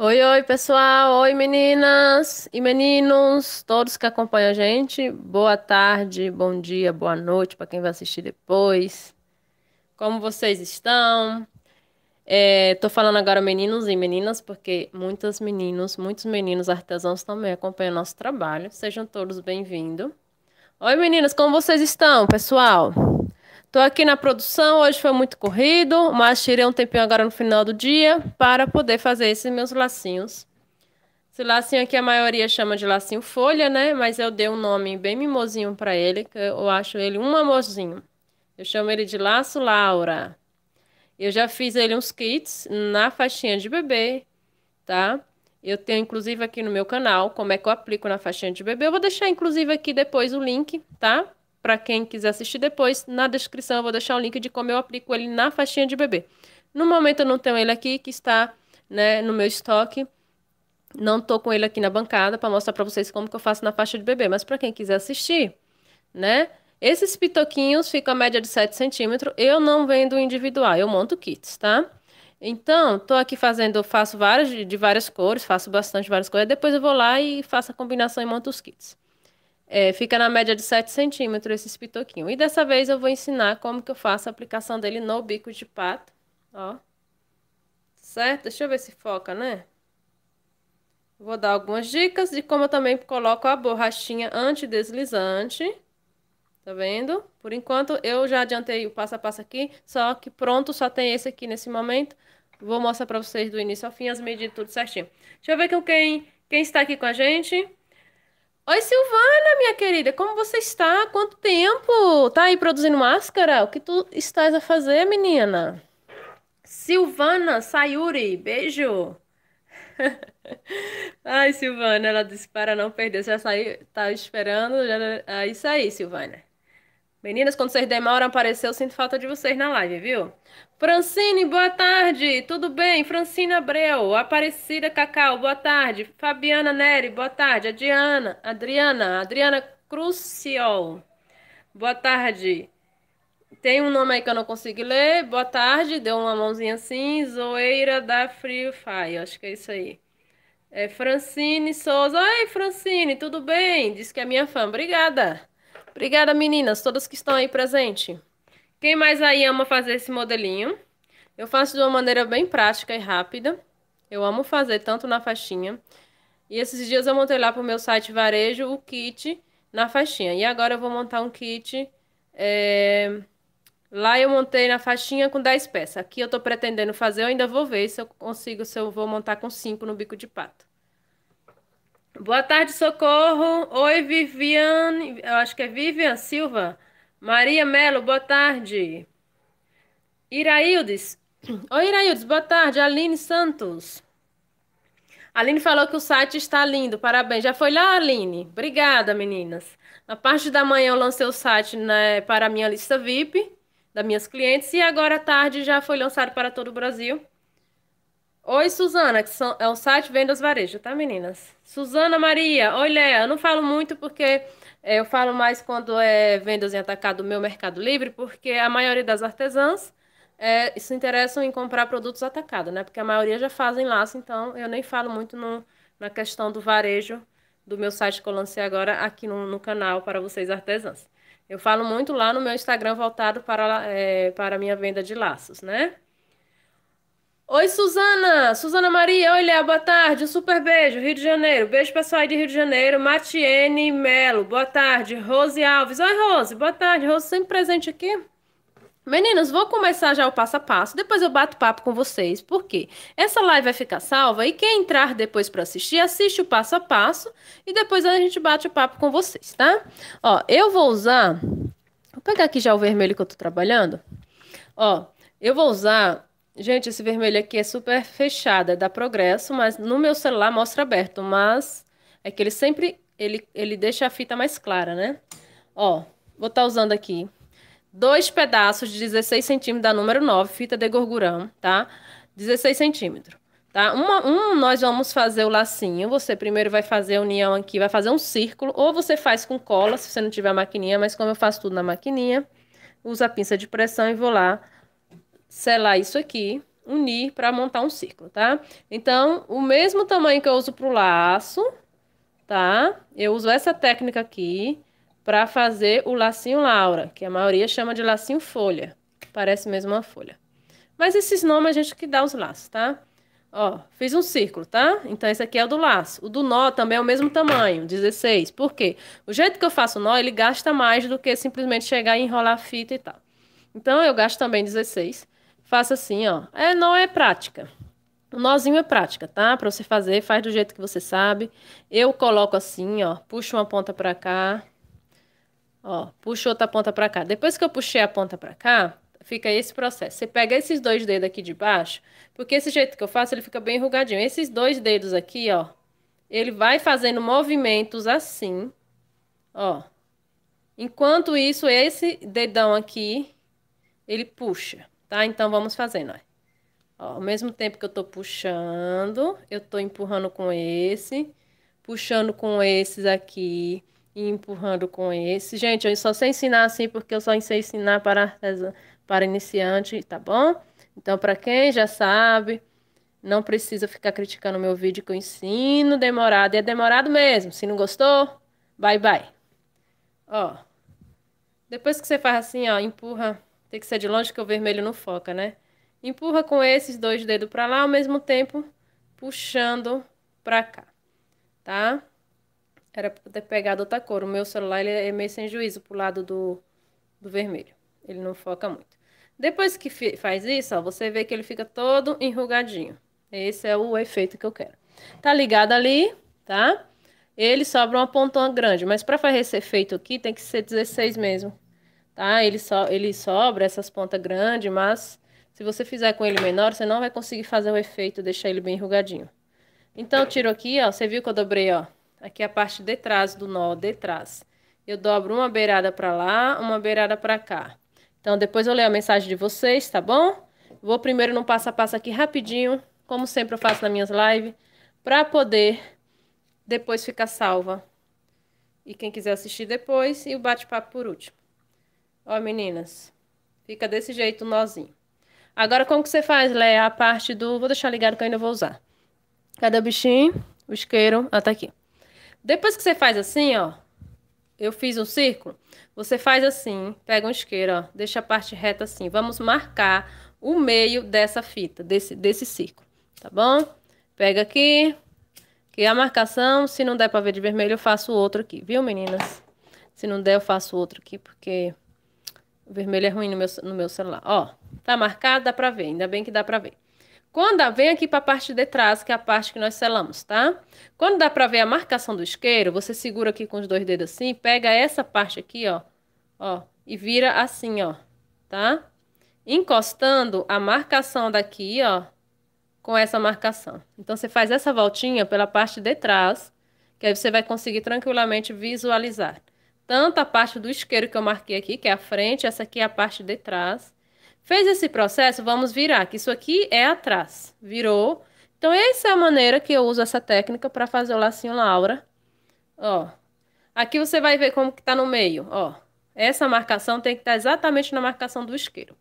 Oi, oi, pessoal. Oi, meninas e meninos, todos que acompanham a gente. Boa tarde, bom dia, boa noite para quem vai assistir depois. Como vocês estão? Estou é, falando agora meninos e meninas, porque muitas meninos, muitos meninos artesãos também acompanham nosso trabalho. Sejam todos bem-vindos. Oi, meninas, como vocês estão, pessoal? Estou aqui na produção, hoje foi muito corrido, mas tirei um tempinho agora no final do dia para poder fazer esses meus lacinhos. Esse lacinho aqui a maioria chama de lacinho folha, né? Mas eu dei um nome bem mimosinho para ele, que eu acho ele um amorzinho. Eu chamo ele de laço Laura. Eu já fiz ele uns kits na faixinha de bebê, tá? Eu tenho inclusive aqui no meu canal como é que eu aplico na faixinha de bebê. Eu vou deixar inclusive aqui depois o link, tá? para quem quiser assistir depois, na descrição eu vou deixar o link de como eu aplico ele na faixinha de bebê. No momento eu não tenho ele aqui, que está né, no meu estoque. Não tô com ele aqui na bancada para mostrar para vocês como que eu faço na faixa de bebê, mas para quem quiser assistir, né? Esses pitoquinhos ficam a média de 7 centímetros. Eu não vendo individual, eu monto kits, tá? Então, tô aqui fazendo, faço várias de várias cores, faço bastante várias cores. Depois eu vou lá e faço a combinação e monto os kits. É, fica na média de 7 centímetros esse pitoquinho. E dessa vez eu vou ensinar como que eu faço a aplicação dele no bico de pato, ó. Certo? Deixa eu ver se foca, né? Vou dar algumas dicas de como eu também coloco a borrachinha antideslizante. Tá vendo? Por enquanto eu já adiantei o passo a passo aqui, só que pronto, só tem esse aqui nesse momento. Vou mostrar pra vocês do início ao fim as medidas tudo certinho. Deixa eu ver com quem, quem está aqui com a gente. Oi, Silvana, minha querida, como você está? Quanto tempo? Tá aí produzindo máscara? O que tu estás a fazer, menina? Silvana Sayuri, beijo. Ai, Silvana, ela disse para não perder, já saiu, tá esperando. Já... É isso aí, Silvana. Meninas, quando vocês demoram a aparecer, eu sinto falta de vocês na live, viu? Francine, boa tarde. Tudo bem? Francine Abreu, Aparecida Cacau, boa tarde. Fabiana Neri, boa tarde. Adriana, Adriana, Adriana Cruciol, boa tarde. Tem um nome aí que eu não consegui ler. Boa tarde, deu uma mãozinha assim. Zoeira da Free Fire, acho que é isso aí. É Francine Souza. Oi, Francine, tudo bem? Diz que é minha fã. Obrigada. Obrigada, meninas, todas que estão aí presentes. Quem mais aí ama fazer esse modelinho? Eu faço de uma maneira bem prática e rápida. Eu amo fazer tanto na faixinha. E esses dias eu montei lá para o meu site varejo o kit na faixinha. E agora eu vou montar um kit. É... Lá eu montei na faixinha com 10 peças. Aqui eu estou pretendendo fazer, eu ainda vou ver se eu consigo, se eu vou montar com 5 no bico de pato. Boa tarde, Socorro. Oi, Viviane. Eu acho que é Vivian Silva. Maria Melo, boa tarde. Iraildes. Oi, Iraildes, boa tarde. Aline Santos. Aline falou que o site está lindo, parabéns. Já foi lá, Aline? Obrigada, meninas. Na parte da manhã eu lancei o site né, para a minha lista VIP, das minhas clientes, e agora à tarde já foi lançado para todo o Brasil. Oi, Suzana, que são, é o site Vendas Varejo, tá, meninas? Suzana Maria, oi, Léa. Eu não falo muito porque é, eu falo mais quando é vendas em atacado meu Mercado Livre, porque a maioria das artesãs é, se interessam em comprar produtos atacados, né? Porque a maioria já fazem laço, então eu nem falo muito no, na questão do varejo do meu site que eu lancei agora aqui no, no canal para vocês artesãs. Eu falo muito lá no meu Instagram voltado para, é, para a minha venda de laços, né? Oi, Suzana! Suzana Maria, oi, Léo, boa tarde. Um super beijo, Rio de Janeiro. Beijo, pessoal aí de Rio de Janeiro. Matiene Melo, boa tarde. Rose Alves, oi, Rose, boa tarde. Rose sempre presente aqui. Meninos, vou começar já o passo a passo, depois eu bato papo com vocês, porque essa live vai ficar salva e quem entrar depois para assistir, assiste o passo a passo e depois a gente bate o papo com vocês, tá? Ó, eu vou usar. Vou pegar aqui já o vermelho que eu tô trabalhando. Ó, eu vou usar Gente, esse vermelho aqui é super fechado, é da Progresso, mas no meu celular mostra aberto, mas é que ele sempre, ele, ele deixa a fita mais clara, né? Ó, vou estar tá usando aqui dois pedaços de 16 centímetros da número 9, fita de gorgurão, tá? 16 centímetros, tá? Uma, um, nós vamos fazer o lacinho, você primeiro vai fazer a união aqui, vai fazer um círculo, ou você faz com cola, se você não tiver a maquininha, mas como eu faço tudo na maquininha, usa a pinça de pressão e vou lá selar isso aqui, unir para montar um círculo, tá? Então, o mesmo tamanho que eu uso pro laço, tá? Eu uso essa técnica aqui para fazer o lacinho Laura, que a maioria chama de lacinho folha. Parece mesmo uma folha. Mas esses nomes a gente que dá os laços, tá? Ó, fiz um círculo, tá? Então, esse aqui é o do laço. O do nó também é o mesmo tamanho, 16. Por quê? O jeito que eu faço o nó, ele gasta mais do que simplesmente chegar e enrolar a fita e tal. Então, eu gasto também 16 faça assim, ó. É, não é prática. O nozinho é prática, tá? Para você fazer, faz do jeito que você sabe. Eu coloco assim, ó, puxo uma ponta para cá, ó, puxo outra ponta para cá. Depois que eu puxei a ponta para cá, fica esse processo. Você pega esses dois dedos aqui de baixo, porque esse jeito que eu faço, ele fica bem enrugadinho. Esses dois dedos aqui, ó, ele vai fazendo movimentos assim, ó. Enquanto isso, esse dedão aqui, ele puxa tá? Então, vamos fazendo, ó. ó. Ao mesmo tempo que eu tô puxando, eu tô empurrando com esse, puxando com esses aqui e empurrando com esse. Gente, eu só sei ensinar assim porque eu só sei ensinar para, para iniciante, tá bom? Então, para quem já sabe, não precisa ficar criticando meu vídeo que eu ensino demorado. E é demorado mesmo. Se não gostou, bye bye. Ó, depois que você faz assim, ó, empurra tem que ser de longe que o vermelho não foca, né? Empurra com esses dois dedos para lá, ao mesmo tempo puxando para cá, tá? Era pra ter pegado outra cor. O meu celular ele é meio sem juízo pro lado do, do vermelho. Ele não foca muito. Depois que faz isso, ó, você vê que ele fica todo enrugadinho. Esse é o efeito que eu quero. Tá ligado ali, tá? Ele sobra uma pontona grande, mas para fazer esse efeito aqui tem que ser 16 mesmo tá? Ele, so, ele sobra essas pontas grandes, mas se você fizer com ele menor, você não vai conseguir fazer o efeito, deixar ele bem enrugadinho. Então, eu tiro aqui, ó, você viu que eu dobrei, ó, aqui é a parte de trás do nó, de trás. Eu dobro uma beirada para lá, uma beirada para cá. Então, depois eu leio a mensagem de vocês, tá bom? Vou primeiro no passo a passo aqui rapidinho, como sempre eu faço nas minhas lives, para poder depois ficar salva. E quem quiser assistir depois, e o bate-papo por último. Ó, meninas. Fica desse jeito o nozinho. Agora, como que você faz, Lé? A parte do... Vou deixar ligado que eu ainda vou usar. Cadê o bichinho? O isqueiro. Ah, tá aqui. Depois que você faz assim, ó. Eu fiz um círculo. Você faz assim, pega um isqueiro, ó. Deixa a parte reta assim. Vamos marcar o meio dessa fita, desse, desse círculo. Tá bom? Pega aqui. Que a marcação, se não der pra ver de vermelho, eu faço outro aqui. Viu, meninas? Se não der, eu faço outro aqui, porque... O vermelho é ruim no meu, no meu celular. Ó, tá marcado, dá pra ver. Ainda bem que dá pra ver. Quando vem aqui para a parte de trás, que é a parte que nós selamos, tá? Quando dá para ver a marcação do isqueiro, você segura aqui com os dois dedos assim, pega essa parte aqui, ó, ó, e vira assim, ó, tá? Encostando a marcação daqui, ó, com essa marcação. Então você faz essa voltinha pela parte de trás, que aí você vai conseguir tranquilamente visualizar tanto a parte do isqueiro que eu marquei aqui, que é a frente, essa aqui é a parte de trás. Fez esse processo, vamos virar, que isso aqui é atrás. Virou. Então, essa é a maneira que eu uso essa técnica para fazer o lacinho Laura. Ó, aqui você vai ver como que tá no meio, ó. Essa marcação tem que estar tá exatamente na marcação do isqueiro.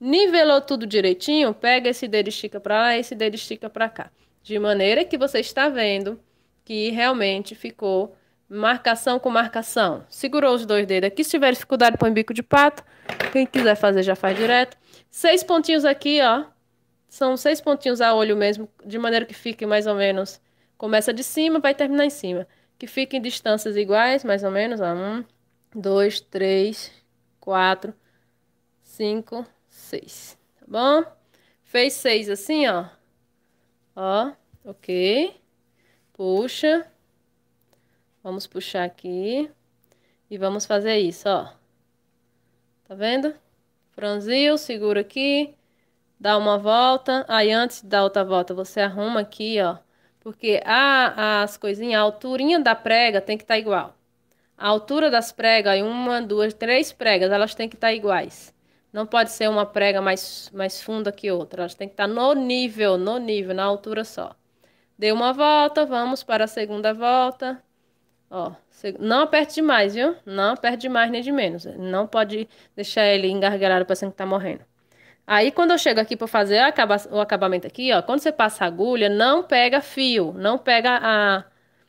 Nivelou tudo direitinho, pega esse dedo estica para lá, esse dedo estica para cá. De maneira que você está vendo que realmente ficou marcação com marcação. Segurou os dois dedos aqui. Se tiver dificuldade, põe bico de pato. Quem quiser fazer, já faz direto. Seis pontinhos aqui, ó. São seis pontinhos a olho mesmo, de maneira que fique mais ou menos. Começa de cima, vai terminar em cima. Que fiquem distâncias iguais, mais ou menos. Ó. Um, dois, três, quatro, cinco, seis. Tá bom? Fez seis assim, ó. Ó, ok. Puxa. Vamos puxar aqui e vamos fazer isso, ó. Tá vendo? Franziu, segura aqui, dá uma volta. Aí, antes da outra volta, você arruma aqui, ó. Porque a, as coisinhas, a alturinha da prega tem que estar tá igual. A altura das pregas, aí uma, duas, três pregas, elas têm que estar tá iguais. Não pode ser uma prega mais, mais funda que outra. Elas têm que estar tá no nível, no nível, na altura só. Deu uma volta, vamos para a segunda volta. Ó, não aperte demais, viu? Não aperte demais nem de menos. Não pode deixar ele engargalhado parecendo que tá morrendo. Aí, quando eu chego aqui para fazer o acabamento aqui, ó, quando você passa a agulha, não pega fio, não pega a,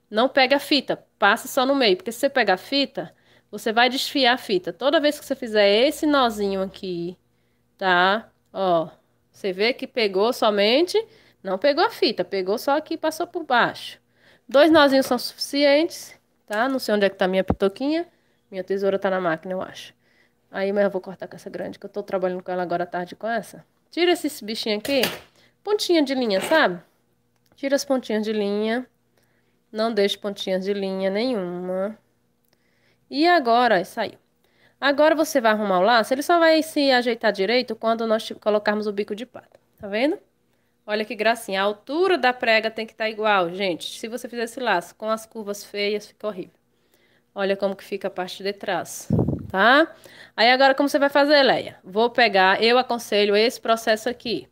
não pega a fita, passa só no meio, porque se você pegar a fita, você vai desfiar a fita. Toda vez que você fizer esse nozinho aqui, tá? Ó, você vê que pegou somente, não pegou a fita, pegou só aqui e passou por baixo. Dois nozinhos são suficientes tá? Não sei onde é que tá minha pitoquinha. Minha tesoura tá na máquina, eu acho. Aí, mas eu vou cortar com essa grande, que eu tô trabalhando com ela agora à tarde com essa. Tira esses bichinhos aqui. Pontinha de linha, sabe? Tira as pontinhas de linha. Não deixe pontinhas de linha nenhuma. E agora, isso aí. Agora você vai arrumar o laço, ele só vai se ajeitar direito quando nós colocarmos o bico de pato. Tá vendo? Olha que gracinha. A altura da prega tem que estar tá igual, gente. Se você fizer esse laço com as curvas feias, fica horrível. Olha como que fica a parte de trás, tá? Aí agora como você vai fazer, Leia? Vou pegar, eu aconselho esse processo aqui.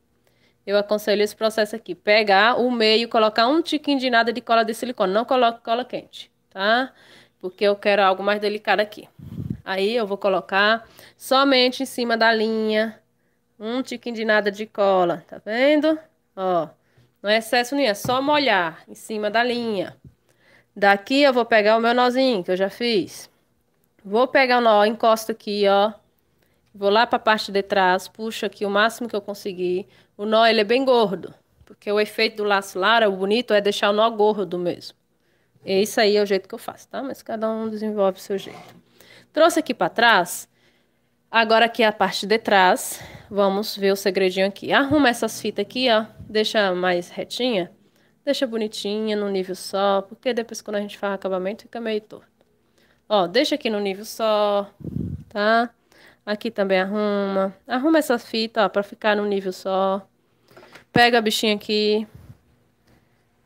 Eu aconselho esse processo aqui. Pegar o meio, colocar um tiquinho de nada de cola de silicone. Não coloque cola quente, tá? Porque eu quero algo mais delicado aqui. Aí eu vou colocar somente em cima da linha. Um tiquinho de nada de cola, tá vendo? Ó, não é excesso nenhum, é só molhar em cima da linha. Daqui eu vou pegar o meu nozinho que eu já fiz. Vou pegar o nó, encosto aqui, ó. Vou lá para a parte de trás, puxo aqui o máximo que eu conseguir. O nó, ele é bem gordo, porque o efeito do laço lara, o bonito, é deixar o nó gordo mesmo. E é isso aí é o jeito que eu faço, tá? Mas cada um desenvolve o seu jeito. Trouxe aqui para trás, Agora aqui é a parte de trás, vamos ver o segredinho aqui. Arruma essas fitas aqui, ó, deixa mais retinha, deixa bonitinha, no nível só, porque depois quando a gente faz acabamento fica meio torto. Ó, deixa aqui no nível só, tá? Aqui também arruma. Arruma essa fita, ó, pra ficar no nível só. Pega a bichinha aqui.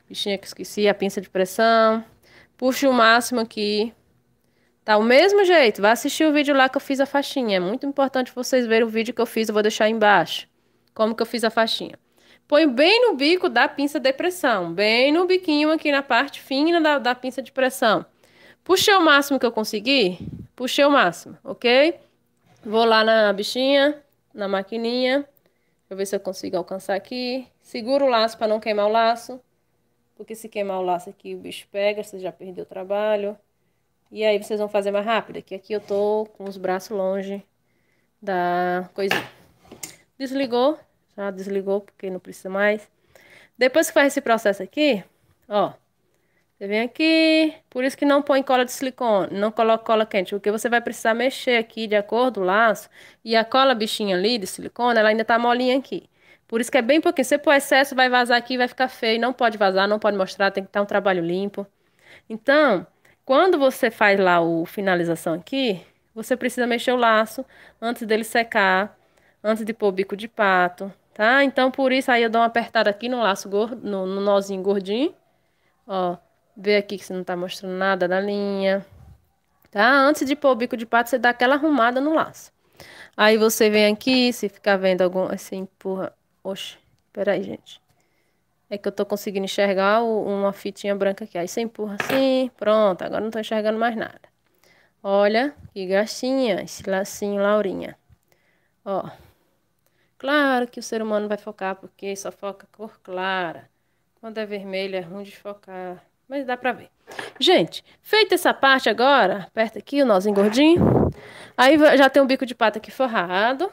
Bichinha que esqueci, a pinça de pressão. Puxa o máximo aqui. Tá o mesmo jeito, vai assistir o vídeo lá que eu fiz a faixinha. É muito importante vocês verem o vídeo que eu fiz, eu vou deixar aí embaixo. Como que eu fiz a faixinha. Põe bem no bico da pinça de pressão, bem no biquinho aqui na parte fina da, da pinça de pressão. Puxei o máximo que eu conseguir, puxei o máximo, ok? Vou lá na bichinha, na maquininha, deixa eu ver se eu consigo alcançar aqui. Seguro o laço para não queimar o laço, porque se queimar o laço aqui o bicho pega, você já perdeu o trabalho. E aí vocês vão fazer mais rápido, que aqui eu tô com os braços longe da coisinha. Desligou, já desligou porque não precisa mais. Depois que faz esse processo aqui, ó, você vem aqui, por isso que não põe cola de silicone, não coloca cola quente, porque você vai precisar mexer aqui de acordo o laço, e a cola bichinha ali de silicone, ela ainda tá molinha aqui. Por isso que é bem pouquinho, se pôr excesso vai vazar aqui, vai ficar feio, não pode vazar, não pode mostrar, tem que estar um trabalho limpo. Então, quando você faz lá o finalização aqui, você precisa mexer o laço antes dele secar, antes de pôr o bico de pato, tá? Então, por isso, aí eu dou uma apertada aqui no laço, gordo, no, no nozinho gordinho, ó. Vê aqui que você não tá mostrando nada da linha, tá? Antes de pôr o bico de pato, você dá aquela arrumada no laço. Aí você vem aqui, se ficar vendo algum, você assim, empurra, oxe, peraí, gente. É que eu tô conseguindo enxergar uma fitinha branca aqui. Aí você empurra assim, pronto, agora não tô enxergando mais nada. Olha, que gracinha, esse lacinho, Laurinha. Ó, claro que o ser humano vai focar, porque só foca cor clara. Quando é vermelho é ruim de focar, mas dá pra ver. Gente, feita essa parte agora, aperta aqui o nozinho gordinho. Aí já tem um bico de pata aqui forrado.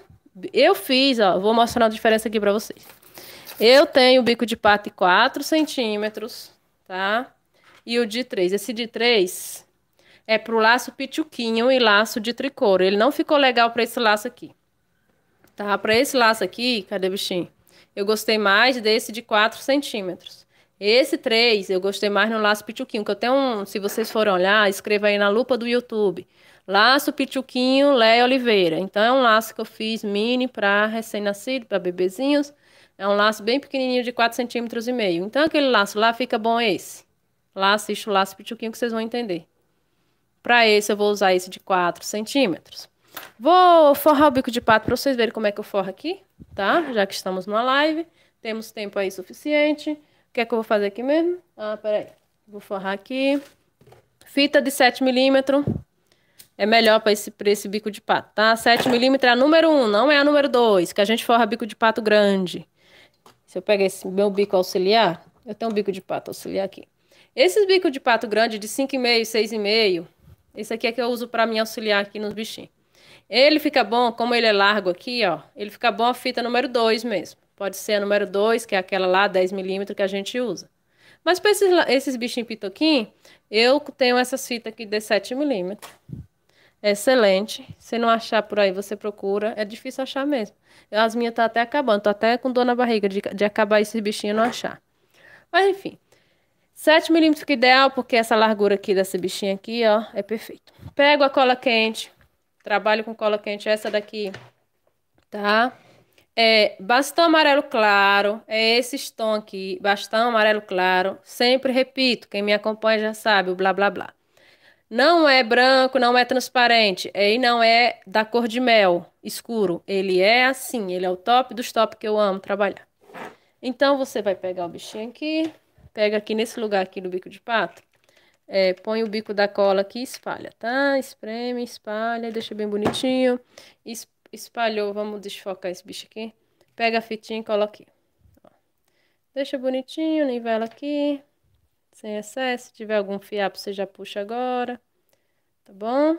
Eu fiz, ó, vou mostrar a diferença aqui pra vocês. Eu tenho o bico de pato de 4 centímetros, tá? E o de 3. Esse de 3 é pro laço pituquinho e laço de tricô. Ele não ficou legal para esse laço aqui. Tá? Para esse laço aqui, cadê o bichinho? Eu gostei mais desse de 4 centímetros. Esse 3 eu gostei mais no laço pituquinho, que eu tenho um, se vocês forem olhar, escreva aí na lupa do YouTube. Laço pituquinho Léo Oliveira. Então é um laço que eu fiz mini para recém-nascido, para bebezinhos. É um laço bem pequenininho de 4 centímetros e meio. Então, aquele laço lá fica bom é esse. Lá assiste o laço pituquinho que vocês vão entender. Para esse, eu vou usar esse de 4 centímetros. Vou forrar o bico de pato para vocês verem como é que eu forro aqui, tá? Já que estamos numa live, temos tempo aí suficiente. O que é que eu vou fazer aqui mesmo? Ah, peraí. Vou forrar aqui. Fita de 7 milímetros. É melhor para esse, esse bico de pato, tá? 7 milímetros é a número 1, não é a número 2, que a gente forra bico de pato grande. Se eu pegar esse meu bico auxiliar, eu tenho um bico de pato auxiliar aqui. Esses bicos de pato grande de 5,5, 6,5, esse aqui é que eu uso para me auxiliar aqui nos bichinhos. Ele fica bom, como ele é largo aqui, ó, ele fica bom a fita número 2 mesmo. Pode ser a número 2, que é aquela lá, 10 milímetros que a gente usa. Mas para esses, esses bichinhos pitoquim, eu tenho essas fitas aqui de 7 milímetros. É excelente. Se não achar por aí, você procura. É difícil achar mesmo. As minhas tá até acabando. Tô até com dor na barriga de, de acabar esses bichinhos e não achar. Mas enfim. 7 milímetros que ideal, porque essa largura aqui dessa bichinha aqui, ó, é perfeito. Pego a cola quente. Trabalho com cola quente. Essa daqui, tá? É bastão amarelo claro. É esse tom aqui. Bastão amarelo claro. Sempre repito. Quem me acompanha já sabe o blá, blá, blá. Não é branco, não é transparente, e não é da cor de mel, escuro. Ele é assim, ele é o top dos top que eu amo trabalhar. Então, você vai pegar o bichinho aqui, pega aqui nesse lugar aqui do bico de pato, é, põe o bico da cola aqui e espalha, tá? Espreme, espalha, deixa bem bonitinho. Es espalhou, vamos desfocar esse bicho aqui. Pega a fitinha e cola aqui. Ó. Deixa bonitinho, nivela aqui sem excesso. Se tiver algum fiapo, você já puxa agora. Tá bom?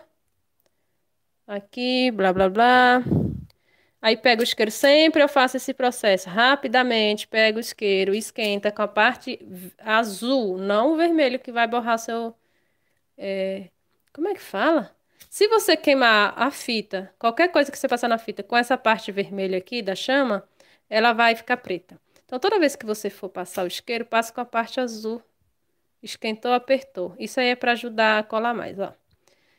Aqui, blá, blá, blá. Aí pego o isqueiro, sempre eu faço esse processo rapidamente, pego o isqueiro, esquenta com a parte azul, não o vermelho que vai borrar seu... É... Como é que fala? Se você queimar a fita, qualquer coisa que você passar na fita com essa parte vermelha aqui da chama, ela vai ficar preta. Então, toda vez que você for passar o isqueiro, passe com a parte azul Esquentou, apertou. Isso aí é para ajudar a colar mais, ó.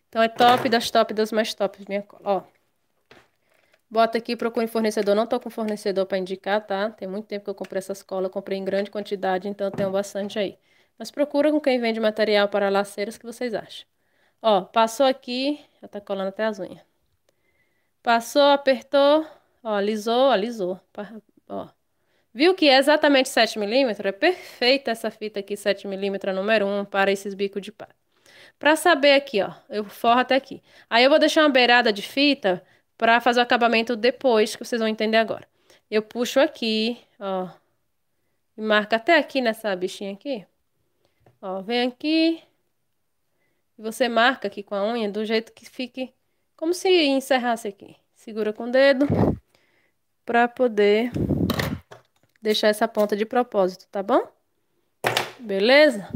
Então é top das top das mais tops, minha cola, ó. Bota aqui, procura fornecedor. Não tô com fornecedor para indicar, tá? Tem muito tempo que eu comprei essas colas, comprei em grande quantidade, então tenho bastante aí. Mas procura com quem vende material para laceiras que vocês acham. Ó, passou aqui, já tá colando até as unhas. Passou, apertou, ó, alisou, alisou. Ó, Viu que é exatamente 7mm? É perfeita essa fita aqui, 7mm número 1, para esses bicos de pato. para saber aqui, ó, eu forro até aqui. Aí eu vou deixar uma beirada de fita para fazer o acabamento depois, que vocês vão entender agora. Eu puxo aqui, ó, e marco até aqui nessa bichinha aqui. Ó, vem aqui, e você marca aqui com a unha do jeito que fique, como se encerrasse aqui. Segura com o dedo, para poder deixar essa ponta de propósito, tá bom? Beleza?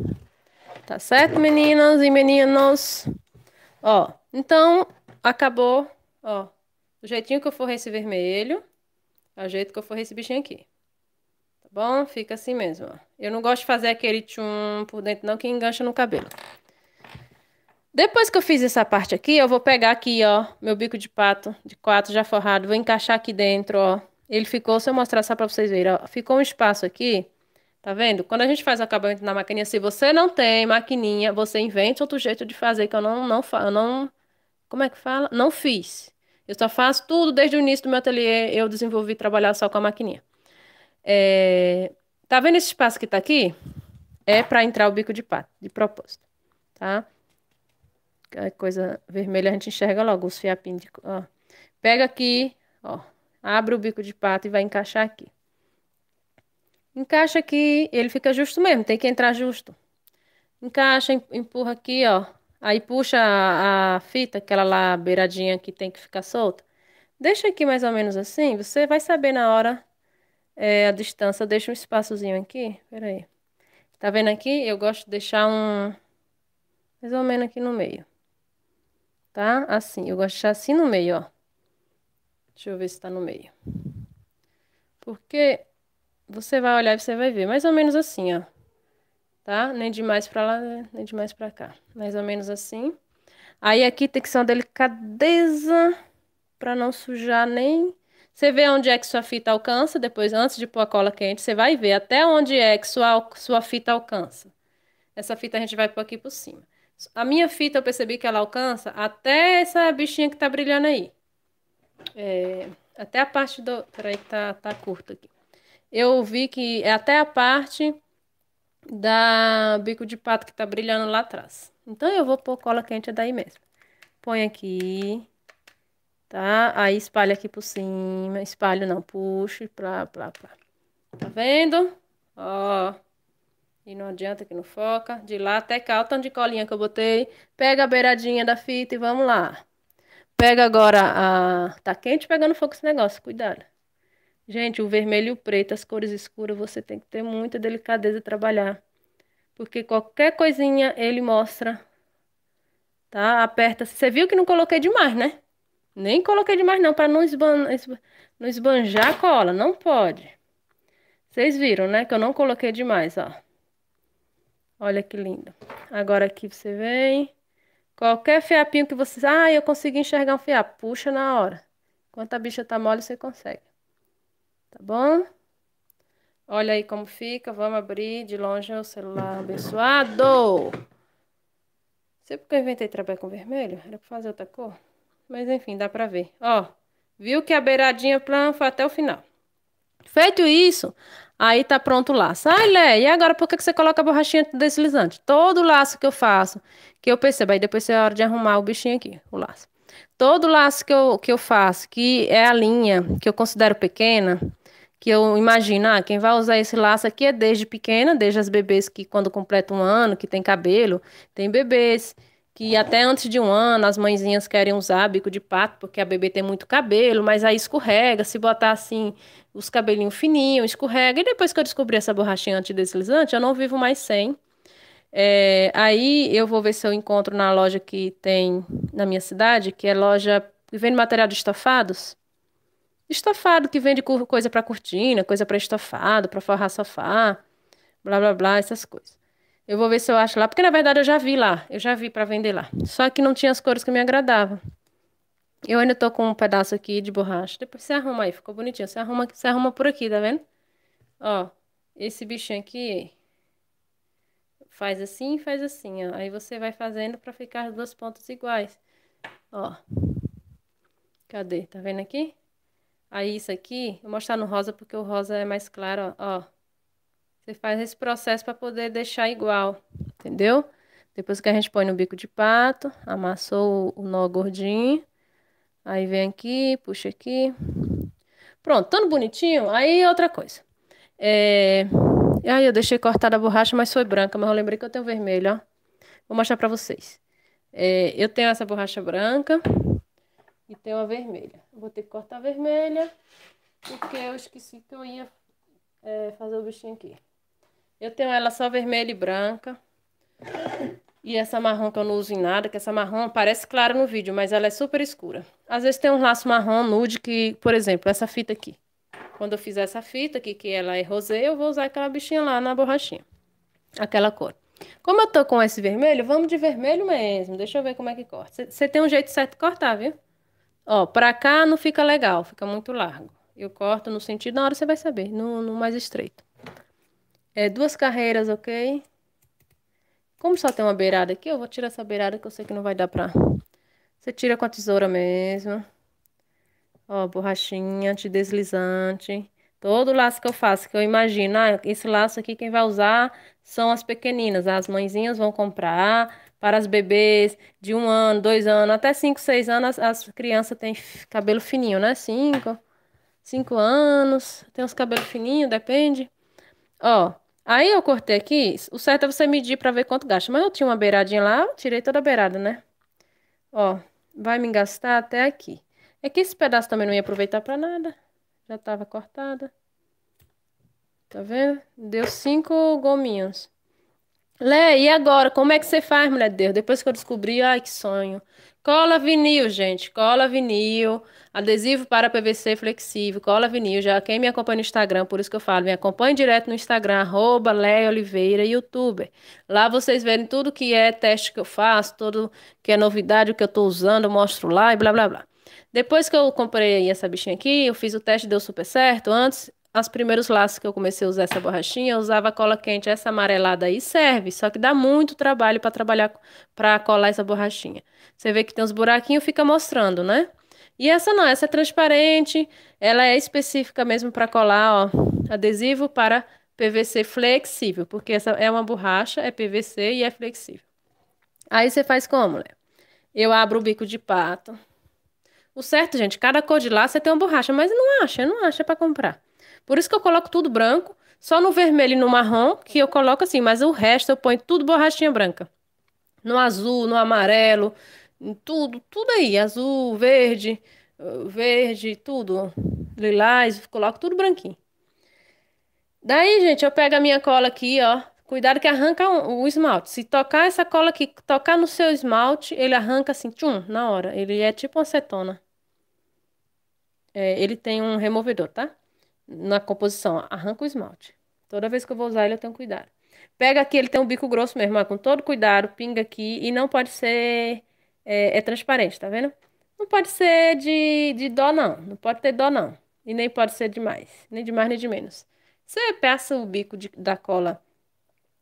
Tá certo, meninas e meninos? Ó, então, acabou, ó, do jeitinho que eu forrei esse vermelho, é o jeito que eu forrei esse bichinho aqui. Tá bom? Fica assim mesmo, ó. Eu não gosto de fazer aquele tchum por dentro não, que engancha no cabelo. Depois que eu fiz essa parte aqui, eu vou pegar aqui, ó, meu bico de pato de quatro já forrado, vou encaixar aqui dentro, ó, ele ficou, se eu mostrar só para vocês verem, ó, ficou um espaço aqui, tá vendo? Quando a gente faz acabamento na maquininha, se você não tem maquininha, você inventa outro jeito de fazer, que eu não, não, não, como é que fala? Não fiz. Eu só faço tudo desde o início do meu ateliê, eu desenvolvi trabalhar só com a maquininha. É, tá vendo esse espaço que tá aqui? É para entrar o bico de pato, de propósito, tá? A coisa vermelha a gente enxerga logo os fiapinhos, de, ó. Pega aqui, ó. Abre o bico de pato e vai encaixar aqui. Encaixa aqui, ele fica justo mesmo, tem que entrar justo. Encaixa, empurra aqui, ó. Aí puxa a, a fita, aquela lá beiradinha que tem que ficar solta. Deixa aqui mais ou menos assim, você vai saber na hora é, a distância. Deixa um espaçozinho aqui, peraí. Tá vendo aqui? Eu gosto de deixar um... Mais ou menos aqui no meio. Tá? Assim, eu gosto de deixar assim no meio, ó. Deixa eu ver se está no meio. Porque você vai olhar e você vai ver, mais ou menos assim, ó. Tá? Nem de mais para lá, nem de mais para cá. Mais ou menos assim. Aí aqui tem que ser uma delicadeza para não sujar nem... Você vê onde é que sua fita alcança, depois, antes de pôr a cola quente, você vai ver até onde é que sua, sua fita alcança. Essa fita a gente vai pôr aqui por cima. A minha fita eu percebi que ela alcança até essa bichinha que tá brilhando aí. É, até a parte do. Peraí, que tá, tá curto aqui. Eu vi que é até a parte da bico de pato que tá brilhando lá atrás. Então eu vou pôr cola quente daí mesmo. Põe aqui, tá? Aí espalha aqui por cima. Espalho não, puxe, pra, pra, pra. Tá vendo? Ó. E não adianta que não foca. De lá até cá, o tanto de colinha que eu botei. Pega a beiradinha da fita e vamos lá. Pega agora a. Tá quente pegando fogo esse negócio, cuidado. Gente, o vermelho e o preto, as cores escuras, você tem que ter muita delicadeza de trabalhar. Porque qualquer coisinha ele mostra. Tá? Aperta. Você viu que não coloquei demais, né? Nem coloquei demais não, para não, esban... não esbanjar a cola. Não pode. Vocês viram, né? Que eu não coloquei demais, ó. Olha que lindo. Agora aqui você vem. Qualquer fiapinho que você. Ah, eu consegui enxergar um fiapo. Puxa na hora. Enquanto a bicha tá mole, você consegue. Tá bom? Olha aí como fica. Vamos abrir de longe o celular abençoado. Sei porque eu inventei trabalho com vermelho. Era pra fazer outra cor. Mas enfim, dá pra ver. Ó, viu que a beiradinha plana foi até o final. Feito isso, Aí tá pronto o laço. Ai, Lé, e agora por que você coloca a borrachinha deslizante? Todo laço que eu faço, que eu percebo, aí depois é a hora de arrumar o bichinho aqui, o laço. Todo laço que eu, que eu faço, que é a linha que eu considero pequena, que eu imagino, ah, quem vai usar esse laço aqui é desde pequena, desde as bebês que quando completa um ano, que tem cabelo, tem bebês que até antes de um ano as mãezinhas querem usar bico de pato, porque a bebê tem muito cabelo, mas aí escorrega, se botar assim os cabelinhos fininhos, escorrega. E depois que eu descobri essa borrachinha antideslizante, eu não vivo mais sem. É, aí eu vou ver se eu encontro na loja que tem na minha cidade, que é loja que vende material de estofados. Estofado que vende coisa para cortina, coisa para estofado, para forrar sofá, blá blá blá, essas coisas. Eu vou ver se eu acho lá, porque na verdade eu já vi lá, eu já vi para vender lá. Só que não tinha as cores que me agradavam. Eu ainda tô com um pedaço aqui de borracha. Depois você arruma aí, ficou bonitinho. Você arruma, você arruma por aqui, tá vendo? Ó, esse bichinho aqui faz assim, faz assim, ó. Aí você vai fazendo para ficar as duas pontas iguais. Ó. Cadê? Tá vendo aqui? Aí isso aqui, vou mostrar no rosa porque o rosa é mais claro, ó. ó. Você faz esse processo para poder deixar igual, entendeu? Depois que a gente põe no bico de pato, amassou o nó gordinho, aí vem aqui, puxa aqui. Pronto, todo bonitinho. Aí outra coisa. É... Aí eu deixei cortada a borracha, mas foi branca, mas eu lembrei que eu tenho vermelho, ó. Vou mostrar para vocês. É... Eu tenho essa borracha branca e tenho a vermelha. Vou ter que cortar a vermelha, porque eu esqueci que eu ia é, fazer o bichinho aqui. Eu tenho ela só vermelha e branca. E essa marrom que eu não uso em nada, que essa marrom parece clara no vídeo, mas ela é super escura. Às vezes tem um laço marrom nude que, por exemplo, essa fita aqui. Quando eu fizer essa fita aqui, que ela é rosé, eu vou usar aquela bichinha lá na borrachinha. Aquela cor. Como eu tô com esse vermelho, vamos de vermelho mesmo. Deixa eu ver como é que corta. Você tem um jeito certo de cortar, viu? Ó, pra cá não fica legal, fica muito largo. Eu corto no sentido, na hora você vai saber, no, no mais estreito. É, duas carreiras, ok? Como só tem uma beirada aqui, eu vou tirar essa beirada que eu sei que não vai dar pra... Você tira com a tesoura mesmo. Ó, borrachinha antideslizante. Todo laço que eu faço, que eu imagino, ah, esse laço aqui quem vai usar são as pequeninas. As mãezinhas vão comprar para as bebês de um ano, dois anos, até cinco, seis anos. As, as crianças têm cabelo fininho, né? Cinco, cinco anos, tem uns cabelos fininhos, depende. Ó, Aí eu cortei aqui. O certo é você medir pra ver quanto gasta. Mas eu tinha uma beiradinha lá, eu tirei toda a beirada, né? Ó, vai me gastar até aqui. É que esse pedaço também não ia aproveitar pra nada. Já tava cortada. Tá vendo? Deu cinco gominhos. Lé, e agora? Como é que você faz, mulher de Deus? Depois que eu descobri, ai, que sonho. Cola vinil, gente. Cola vinil. Adesivo para PVC flexível. Cola vinil. Já quem me acompanha no Instagram, por isso que eu falo, me acompanhe direto no Instagram, arroba Leia Oliveira, youtuber. Lá vocês verem tudo que é teste que eu faço, tudo que é novidade, o que eu estou usando, eu mostro lá e blá, blá, blá. Depois que eu comprei essa bichinha aqui, eu fiz o teste, deu super certo. Antes, os primeiros laços que eu comecei a usar essa borrachinha, eu usava cola quente. Essa amarelada aí serve, só que dá muito trabalho para trabalhar, para colar essa borrachinha. Você vê que tem uns buraquinhos, fica mostrando, né? E essa não, essa é transparente, ela é específica mesmo para colar, ó, adesivo para PVC flexível, porque essa é uma borracha, é PVC e é flexível. Aí você faz como, né Eu abro o bico de pato. O certo, gente, cada cor de lá você tem uma borracha, mas não acha, não acha para comprar. Por isso que eu coloco tudo branco, só no vermelho e no marrom que eu coloco assim, mas o resto eu ponho tudo borrachinha branca. No azul, no amarelo, tudo, tudo aí, azul, verde, eh, verde, tudo, lilás, coloco tudo branquinho. Daí, gente, eu pego a minha cola aqui, ó, cuidado que arranca o esmalte. Se tocar essa cola aqui, tocar no seu esmalte, ele arranca assim, tchum, na hora. Ele é tipo uma acetona. É, ele tem um removedor, tá? Na composição, ó, arranca o esmalte. Toda vez que eu vou usar ele, eu tenho cuidado. Pega aqui, ele tem um bico grosso mesmo, ó, com todo cuidado, pinga aqui. E não pode ser é, é transparente, tá vendo? Não pode ser de, de dó, não. Não pode ter dó, não. E nem pode ser demais. Nem de mais, nem de menos. Se eu peça o bico de, da cola,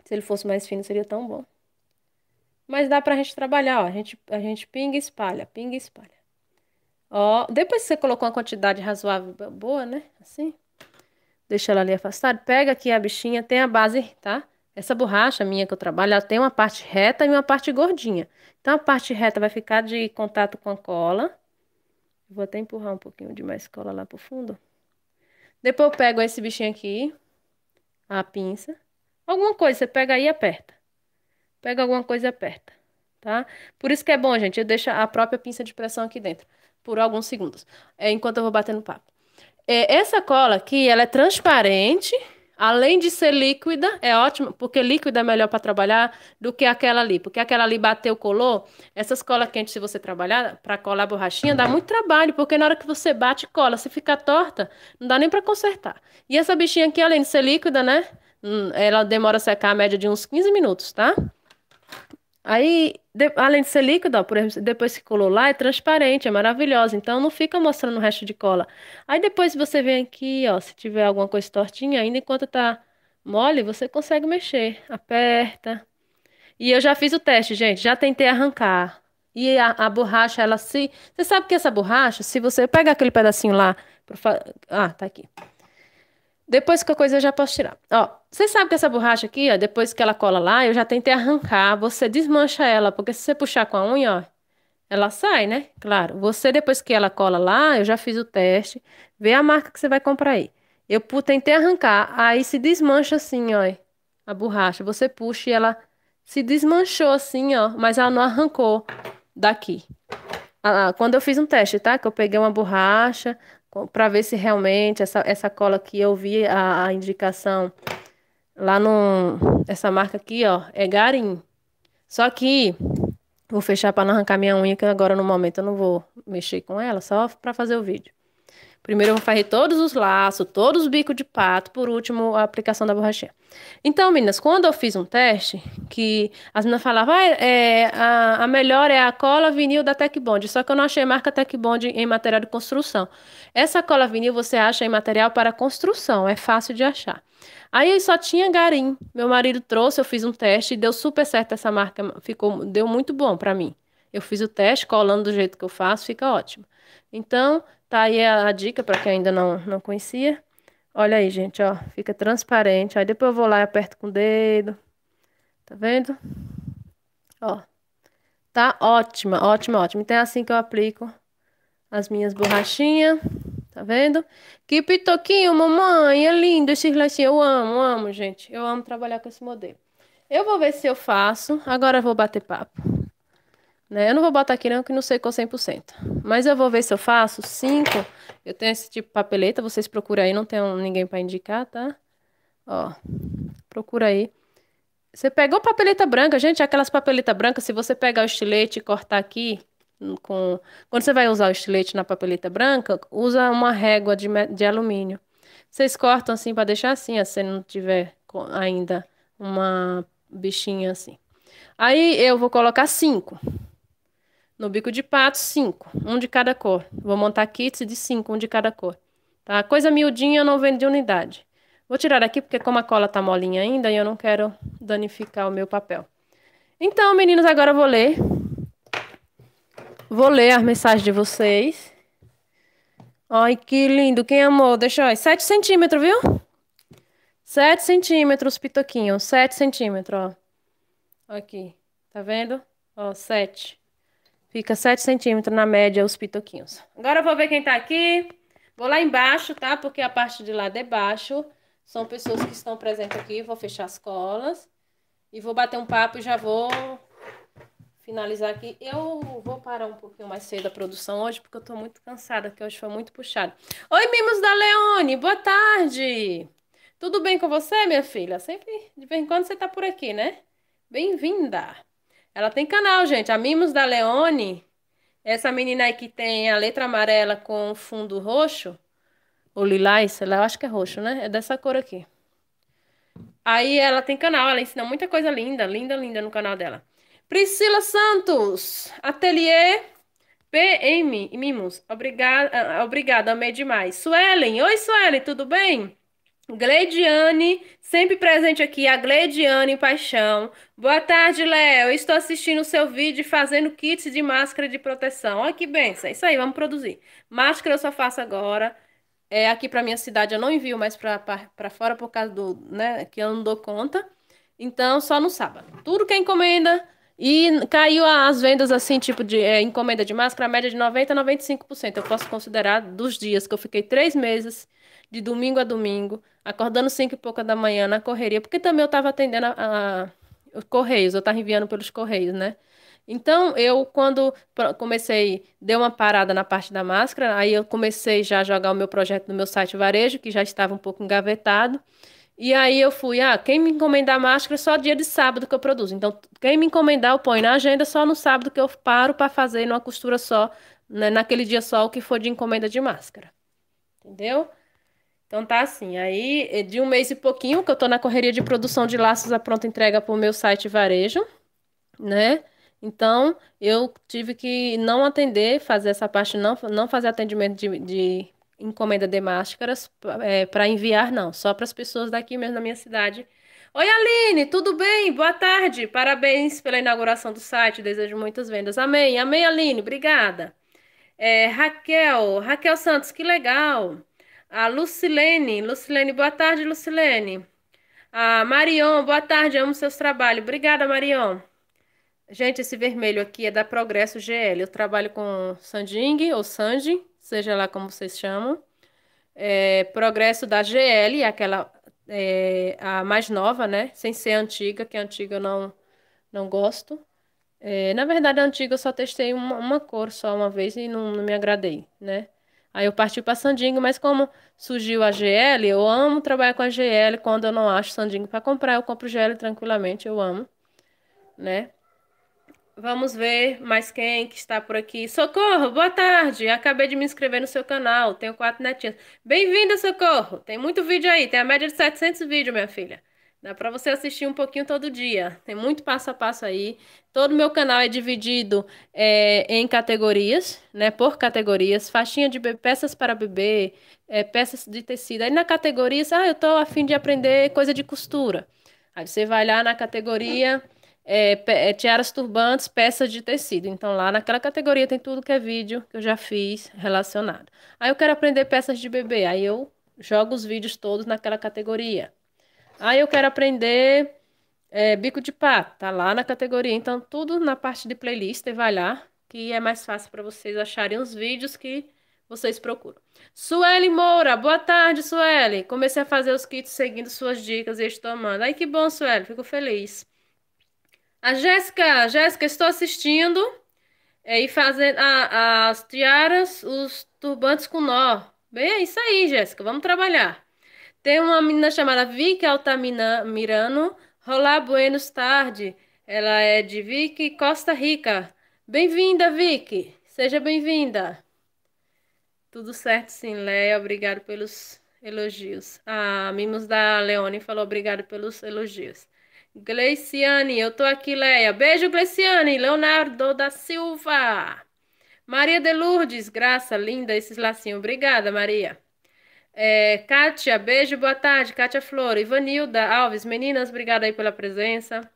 se ele fosse mais fino, seria tão bom. Mas dá pra gente trabalhar, ó. A gente, a gente pinga e espalha, pinga e espalha. Ó, depois que você colocou uma quantidade razoável, boa, né? Assim. Deixa ela ali afastada. Pega aqui a bichinha, tem a base, tá? Essa borracha minha que eu trabalho, ela tem uma parte reta e uma parte gordinha. Então, a parte reta vai ficar de contato com a cola. Vou até empurrar um pouquinho de mais cola lá pro fundo. Depois eu pego esse bichinho aqui, a pinça. Alguma coisa, você pega aí e aperta. Pega alguma coisa e aperta, tá? Por isso que é bom, gente, eu deixo a própria pinça de pressão aqui dentro. Por alguns segundos. É, enquanto eu vou batendo papo. É, essa cola aqui, ela é transparente Além de ser líquida, é ótimo, porque líquida é melhor para trabalhar do que aquela ali. Porque aquela ali bateu, colou. Essas cola quentes, se você trabalhar para colar borrachinha, dá muito trabalho, porque na hora que você bate, cola. Se ficar torta, não dá nem para consertar. E essa bichinha aqui, além de ser líquida, né? Hum, ela demora a secar a média de uns 15 minutos, tá? Aí, de- além de ser líquido, ó, por exemplo, depois que colou lá, é transparente, é maravilhosa. Então, não fica mostrando o resto de cola. Aí, depois você vem aqui, ó, se tiver alguma coisa tortinha, ainda enquanto tá mole, você consegue mexer. Aperta. E eu já fiz o teste, gente. Já tentei arrancar. E a, a borracha, ela se. Você sabe que essa borracha, se você pegar aquele pedacinho lá. pro fa- Ah, tá aqui. Depois que a coisa eu já posso tirar. Ó, você sabe que essa borracha aqui, ó, depois que ela cola lá, eu já tentei arrancar, você desmancha ela, porque se você puxar com a unha, ó, ela sai, né? Claro. Você, depois que ela cola lá, eu já fiz o teste, vê a marca que você vai comprar aí. Eu tentei arrancar, aí se desmancha assim, ó, a borracha. Você puxa e ela se desmanchou assim, ó, mas ela não arrancou daqui. Ah, ah quando eu fiz um teste, tá? Que eu peguei uma borracha para ver se realmente essa, essa cola que eu vi a, a indicação Lá no. Essa marca aqui, ó, é Garim. Só que vou fechar para não arrancar minha unha, que agora no momento eu não vou mexer com ela, só para fazer o vídeo. Primeiro eu vou fazer todos os laços, todos os bicos de pato, por último a aplicação da borrachinha. Então, meninas, quando eu fiz um teste, que as meninas falavam, ah, é, a, a, melhor é a cola vinil da Tech Bond, só que eu não achei marca Tech Bond em material de construção. Essa cola vinil você acha em material para construção, é fácil de achar. Aí só tinha Garim. Meu marido trouxe, eu fiz um teste e deu super certo essa marca, ficou, deu muito bom para mim. Eu fiz o teste, colando do jeito que eu faço, fica ótimo. Então, tá aí a, dica para quem ainda não, não conhecia. Olha aí, gente, ó, fica transparente. Aí depois eu vou lá e aperto com o dedo. Tá vendo? Ó. Tá ótima, ótima, ótima. Então é assim que eu aplico as minhas borrachinhas. Tá vendo? Que pitoquinho, mamãe. É lindo esse lanchinho. Eu amo, amo, gente. Eu amo trabalhar com esse modelo. Eu vou ver se eu faço. Agora eu vou bater papo. Né? Eu não vou botar aqui não, que não sei com 100%. Mas eu vou ver se eu faço. Cinco. Eu tenho esse tipo de papeleta. Vocês procuram aí. Não tem ninguém para indicar, tá? Ó. Procura aí. Você pegou papeleta branca. Gente, aquelas papeletas branca, se você pegar o estilete e cortar aqui com... Quando você vai usar o estilete na papeleta branca, usa uma régua de, de alumínio. Vocês cortam assim para deixar assim, se não tiver ainda uma bichinha assim. Aí eu vou colocar cinco. No bico de pato, cinco. Um de cada cor. Vou montar kits de cinco, um de cada cor. Tá? Coisa miudinha, eu não vendo de unidade. Vou tirar aqui porque como a cola tá molinha ainda, eu não quero danificar o meu papel. Então, meninos, agora eu vou ler Vou ler as mensagens de vocês. Ai, que lindo. Quem amou? Deixa eu... 7 centímetros, viu? 7 centímetros, pitoquinho. 7 centímetros, ó. Aqui. Tá vendo? Ó, 7. Fica 7 centímetros na média os pitoquinhos. Agora eu vou ver quem tá aqui. Vou lá embaixo, tá? Porque a parte de lá de baixo são pessoas que estão presentes aqui. Vou fechar as colas. E vou bater um papo e já vou finalizar aqui. Eu vou parar um pouquinho mais cedo a produção hoje, porque eu tô muito cansada, que hoje foi muito puxado. Oi, mimos da Leone, boa tarde! Tudo bem com você, minha filha? Sempre, de vez em quando, você tá por aqui, né? Bem-vinda! Ela tem canal, gente, a Mimos da Leone. Essa menina aí que tem a letra amarela com fundo roxo, ou lilás, sei lá, eu acho que é roxo, né? É dessa cor aqui. Aí ela tem canal, ela ensina muita coisa linda, linda, linda no canal dela. Priscila Santos, Atelier PM Mimos. Obrigada, ah, ah, obrigada, amei demais. Suelen, oi Suelen, tudo bem? Glediane, sempre presente aqui, a Glediane Paixão. Boa tarde, Léo. Estou assistindo o seu vídeo fazendo kits de máscara de proteção. Olha que benção. É isso aí, vamos produzir. Máscara eu só faço agora. É, aqui para minha cidade eu não envio mais para fora por causa do, né, que eu não dou conta. Então, só no sábado. Tudo que é encomenda, e caiu as vendas, assim, tipo de é, encomenda de máscara, a média de 90% a 95%. Eu posso considerar dos dias que eu fiquei três meses, de domingo a domingo, acordando cinco e pouca da manhã na correria, porque também eu estava atendendo a, a, os correios, eu estava enviando pelos correios, né? Então, eu, quando comecei, deu uma parada na parte da máscara, aí eu comecei já a jogar o meu projeto no meu site varejo, que já estava um pouco engavetado. E aí eu fui, ah, quem me encomendar máscara é só dia de sábado que eu produzo. Então, quem me encomendar, eu ponho na agenda só no sábado que eu paro para fazer numa costura só, né, naquele dia só o que for de encomenda de máscara. Entendeu? Então tá assim. Aí, eh, de um mês e pouquinho que eu tô na correria de produção de laços à pronta entrega pro meu site varejo, né? Então, eu tive que não atender, fazer essa parte, não, não fazer atendimento de, de encomenda de máscaras é, para enviar, não, só para as pessoas daqui mesmo na minha cidade. Oi, Aline, tudo bem? Boa tarde, parabéns pela inauguração do site, desejo muitas vendas. Amém, amém, Aline, obrigada. É, Raquel, Raquel Santos, que legal. A Lucilene, Lucilene, boa tarde, Lucilene. A Marion, boa tarde, amo seus trabalhos. Obrigada, Marion. Gente, esse vermelho aqui é da Progresso GL. Eu trabalho com Sanding ou Sandy seja lá como vocês chamam, é, progresso da GL, aquela é, a mais nova, né? Sem ser antiga, que a antiga eu não, não gosto. É, na verdade, a antiga eu só testei uma, uma cor só uma vez e não, não me agradei, né? Aí eu parti para Sandingo, mas como surgiu a GL, eu amo trabalhar com a GL. Quando eu não acho Sandingo para comprar, eu compro GL tranquilamente, eu amo, né? Vamos ver mais quem que está por aqui. Socorro, boa tarde. Acabei de me inscrever no seu canal. Tenho quatro netinhas. Bem-vinda, Socorro. Tem muito vídeo aí. Tem a média de 700 vídeos, minha filha. Dá para você assistir um pouquinho todo dia. Tem muito passo a passo aí. Todo o meu canal é dividido é, em categorias, né? Por categorias. Faixinha de peças para bebê, é, peças de tecido. Aí na categoria, ah, eu tô afim de aprender coisa de costura. Aí você vai lá na categoria é, é, tiaras turbantes, peças de tecido. Então, lá naquela categoria tem tudo que é vídeo que eu já fiz relacionado. Aí eu quero aprender peças de bebê, aí eu jogo os vídeos todos naquela categoria. Aí eu quero aprender é, bico de pato, tá lá na categoria. Então, tudo na parte de playlist, vai lá, que é mais fácil para vocês acharem os vídeos que vocês procuram. Sueli Moura, boa tarde, Sueli. Comecei a fazer os kits seguindo suas dicas e estou amando. Ai, que bom, Sueli, fico feliz. A Jéssica, Jéssica, estou assistindo é, e fazendo a, as tiaras, os turbantes com nó. Bem, é isso aí, Jéssica, vamos trabalhar. Tem uma menina chamada Vicky Altamirano. Olá, buenos tarde. Ela é de Vicky, Costa Rica. Bem-vinda, Vicky. Seja bem-vinda. Tudo certo, sim, Leia. Obrigado pelos elogios. A ah, Mimos da Leone falou obrigado pelos elogios. Gleiciane, eu tô aqui, Leia. Beijo, Gleiciane. Leonardo da Silva. Maria de Lourdes, graça, linda esses lacinhos. Obrigada, Maria. É, Kátia, beijo, boa tarde. Kátia Flor, Ivanilda Alves, meninas, obrigada aí pela presença.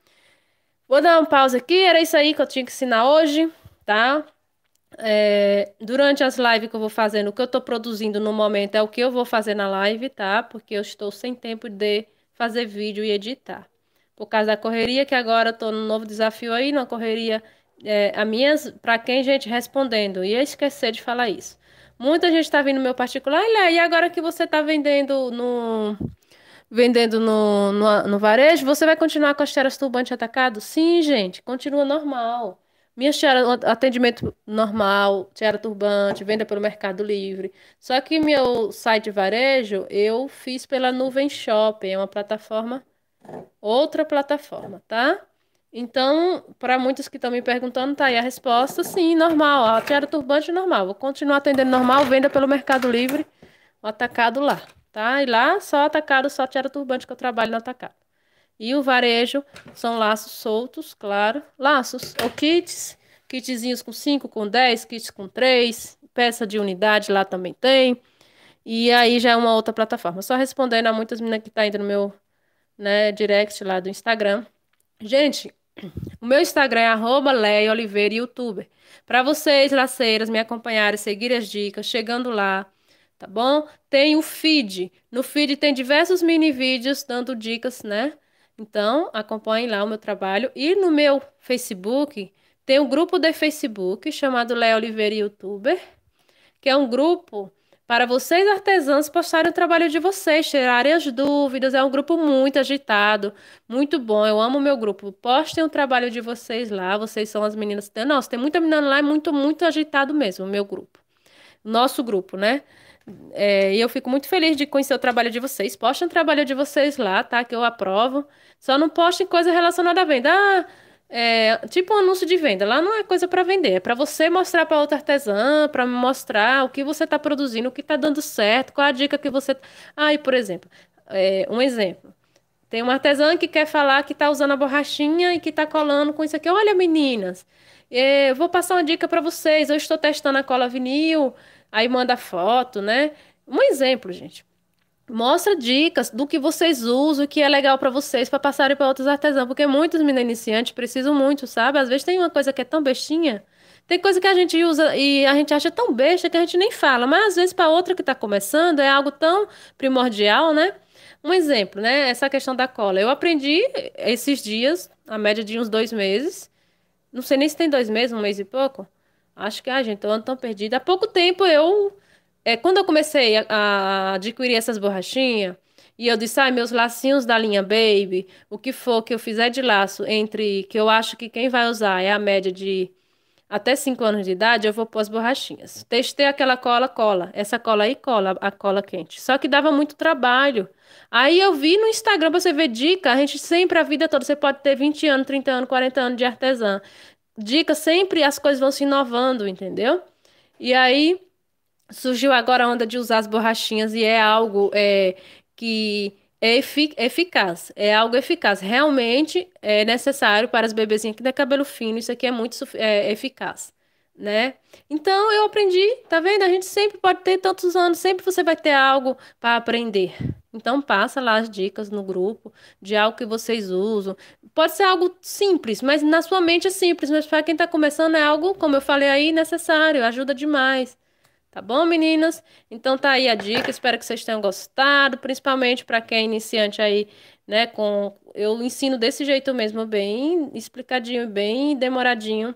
Vou dar uma pausa aqui, era isso aí que eu tinha que ensinar hoje, tá? É, durante as lives que eu vou fazendo, o que eu estou produzindo no momento é o que eu vou fazer na live, tá? Porque eu estou sem tempo de fazer vídeo e editar por causa da correria, que agora estou no novo desafio aí, na correria. É, a minhas, para quem, gente, respondendo? Ia esquecer de falar isso. Muita gente está vindo no meu particular, olha, e agora que você está vendendo no vendendo no, no, no, varejo, você vai continuar com as tiaras turbante atacado? Sim, gente, continua normal. Minhas tiaras, atendimento normal, tiara turbante, venda pelo Mercado Livre. Só que meu site varejo eu fiz pela Nuvem Shopping, é uma plataforma Outra plataforma, tá? Então, para muitos que estão me perguntando, tá aí a resposta, sim, normal. A tiara turbante normal. Vou continuar atendendo normal, venda pelo Mercado Livre, o atacado lá, tá? E lá só atacado, só tiara turbante que eu trabalho no atacado. E o varejo são laços soltos, claro. Laços ou kits, kitzinhos com 5, com 10, kits com 3, peça de unidade lá também tem. E aí já é uma outra plataforma. Só respondendo a muitas meninas que tá indo no meu né, direct lá do Instagram. Gente, o meu Instagram é arroba Leia Oliveira Youtuber. Para vocês, laceiras, me acompanharem, seguir as dicas, chegando lá, tá bom? Tem o feed. No feed tem diversos mini vídeos dando dicas, né? Então, acompanhem lá o meu trabalho. E no meu Facebook, tem um grupo de Facebook chamado Léo Oliveira Youtuber, que é um grupo para vocês artesãs, postarem o trabalho de vocês, tirarem as dúvidas. É um grupo muito agitado, muito bom. Eu amo meu grupo. Postem o trabalho de vocês lá. Vocês são as meninas. Nossa, tem muita menina lá, é muito, muito agitado mesmo, o meu grupo. Nosso grupo, né? É, e eu fico muito feliz de conhecer o trabalho de vocês. Postem o trabalho de vocês lá, tá? Que eu aprovo. Só não postem coisa relacionada à venda. Ah, é, tipo um anúncio de venda. Lá não é coisa para vender, é para você mostrar para outra artesã, para mostrar o que você está produzindo, o que está dando certo, qual a dica que você. Aí, ah, por exemplo, é, um exemplo. Tem uma artesã que quer falar que está usando a borrachinha e que está colando com isso aqui. Olha, meninas, é, vou passar uma dica para vocês. Eu estou testando a cola vinil, aí manda foto, né? Um exemplo, gente. Mostra dicas do que vocês usam, o que é legal para vocês, para passarem para outros artesãos, porque muitos meninos iniciantes precisam muito, sabe? Às vezes tem uma coisa que é tão bestinha, tem coisa que a gente usa e a gente acha tão besta que a gente nem fala, mas às vezes para outra que está começando é algo tão primordial, né? Um exemplo, né? Essa questão da cola. Eu aprendi esses dias, a média de uns dois meses. Não sei nem se tem dois meses, um mês e pouco. Acho que a ah, gente, eu tão perdida. Há pouco tempo eu é, quando eu comecei a, a adquirir essas borrachinhas, e eu disse, ai, ah, meus lacinhos da linha Baby, o que for que eu fizer de laço entre, que eu acho que quem vai usar é a média de até 5 anos de idade, eu vou pôr as borrachinhas. Testei aquela cola, cola. Essa cola aí, cola, a cola quente. Só que dava muito trabalho. Aí eu vi no Instagram, você vê dica, a gente sempre, a vida toda, você pode ter 20 anos, 30 anos, 40 anos de artesã. Dica, sempre as coisas vão se inovando, entendeu? E aí surgiu agora a onda de usar as borrachinhas e é algo é, que é efic eficaz, é algo eficaz. Realmente é necessário para as bebezinhas que têm cabelo fino, isso aqui é muito é, eficaz. Né? Então eu aprendi, tá vendo? A gente sempre pode ter tantos anos, sempre você vai ter algo para aprender. Então passa lá as dicas no grupo de algo que vocês usam. Pode ser algo simples, mas na sua mente é simples, mas para quem está começando é algo, como eu falei aí, necessário, ajuda demais. Tá bom, meninas? Então tá aí a dica, espero que vocês tenham gostado, principalmente para quem é iniciante aí, né, com eu ensino desse jeito mesmo, bem explicadinho, bem demoradinho.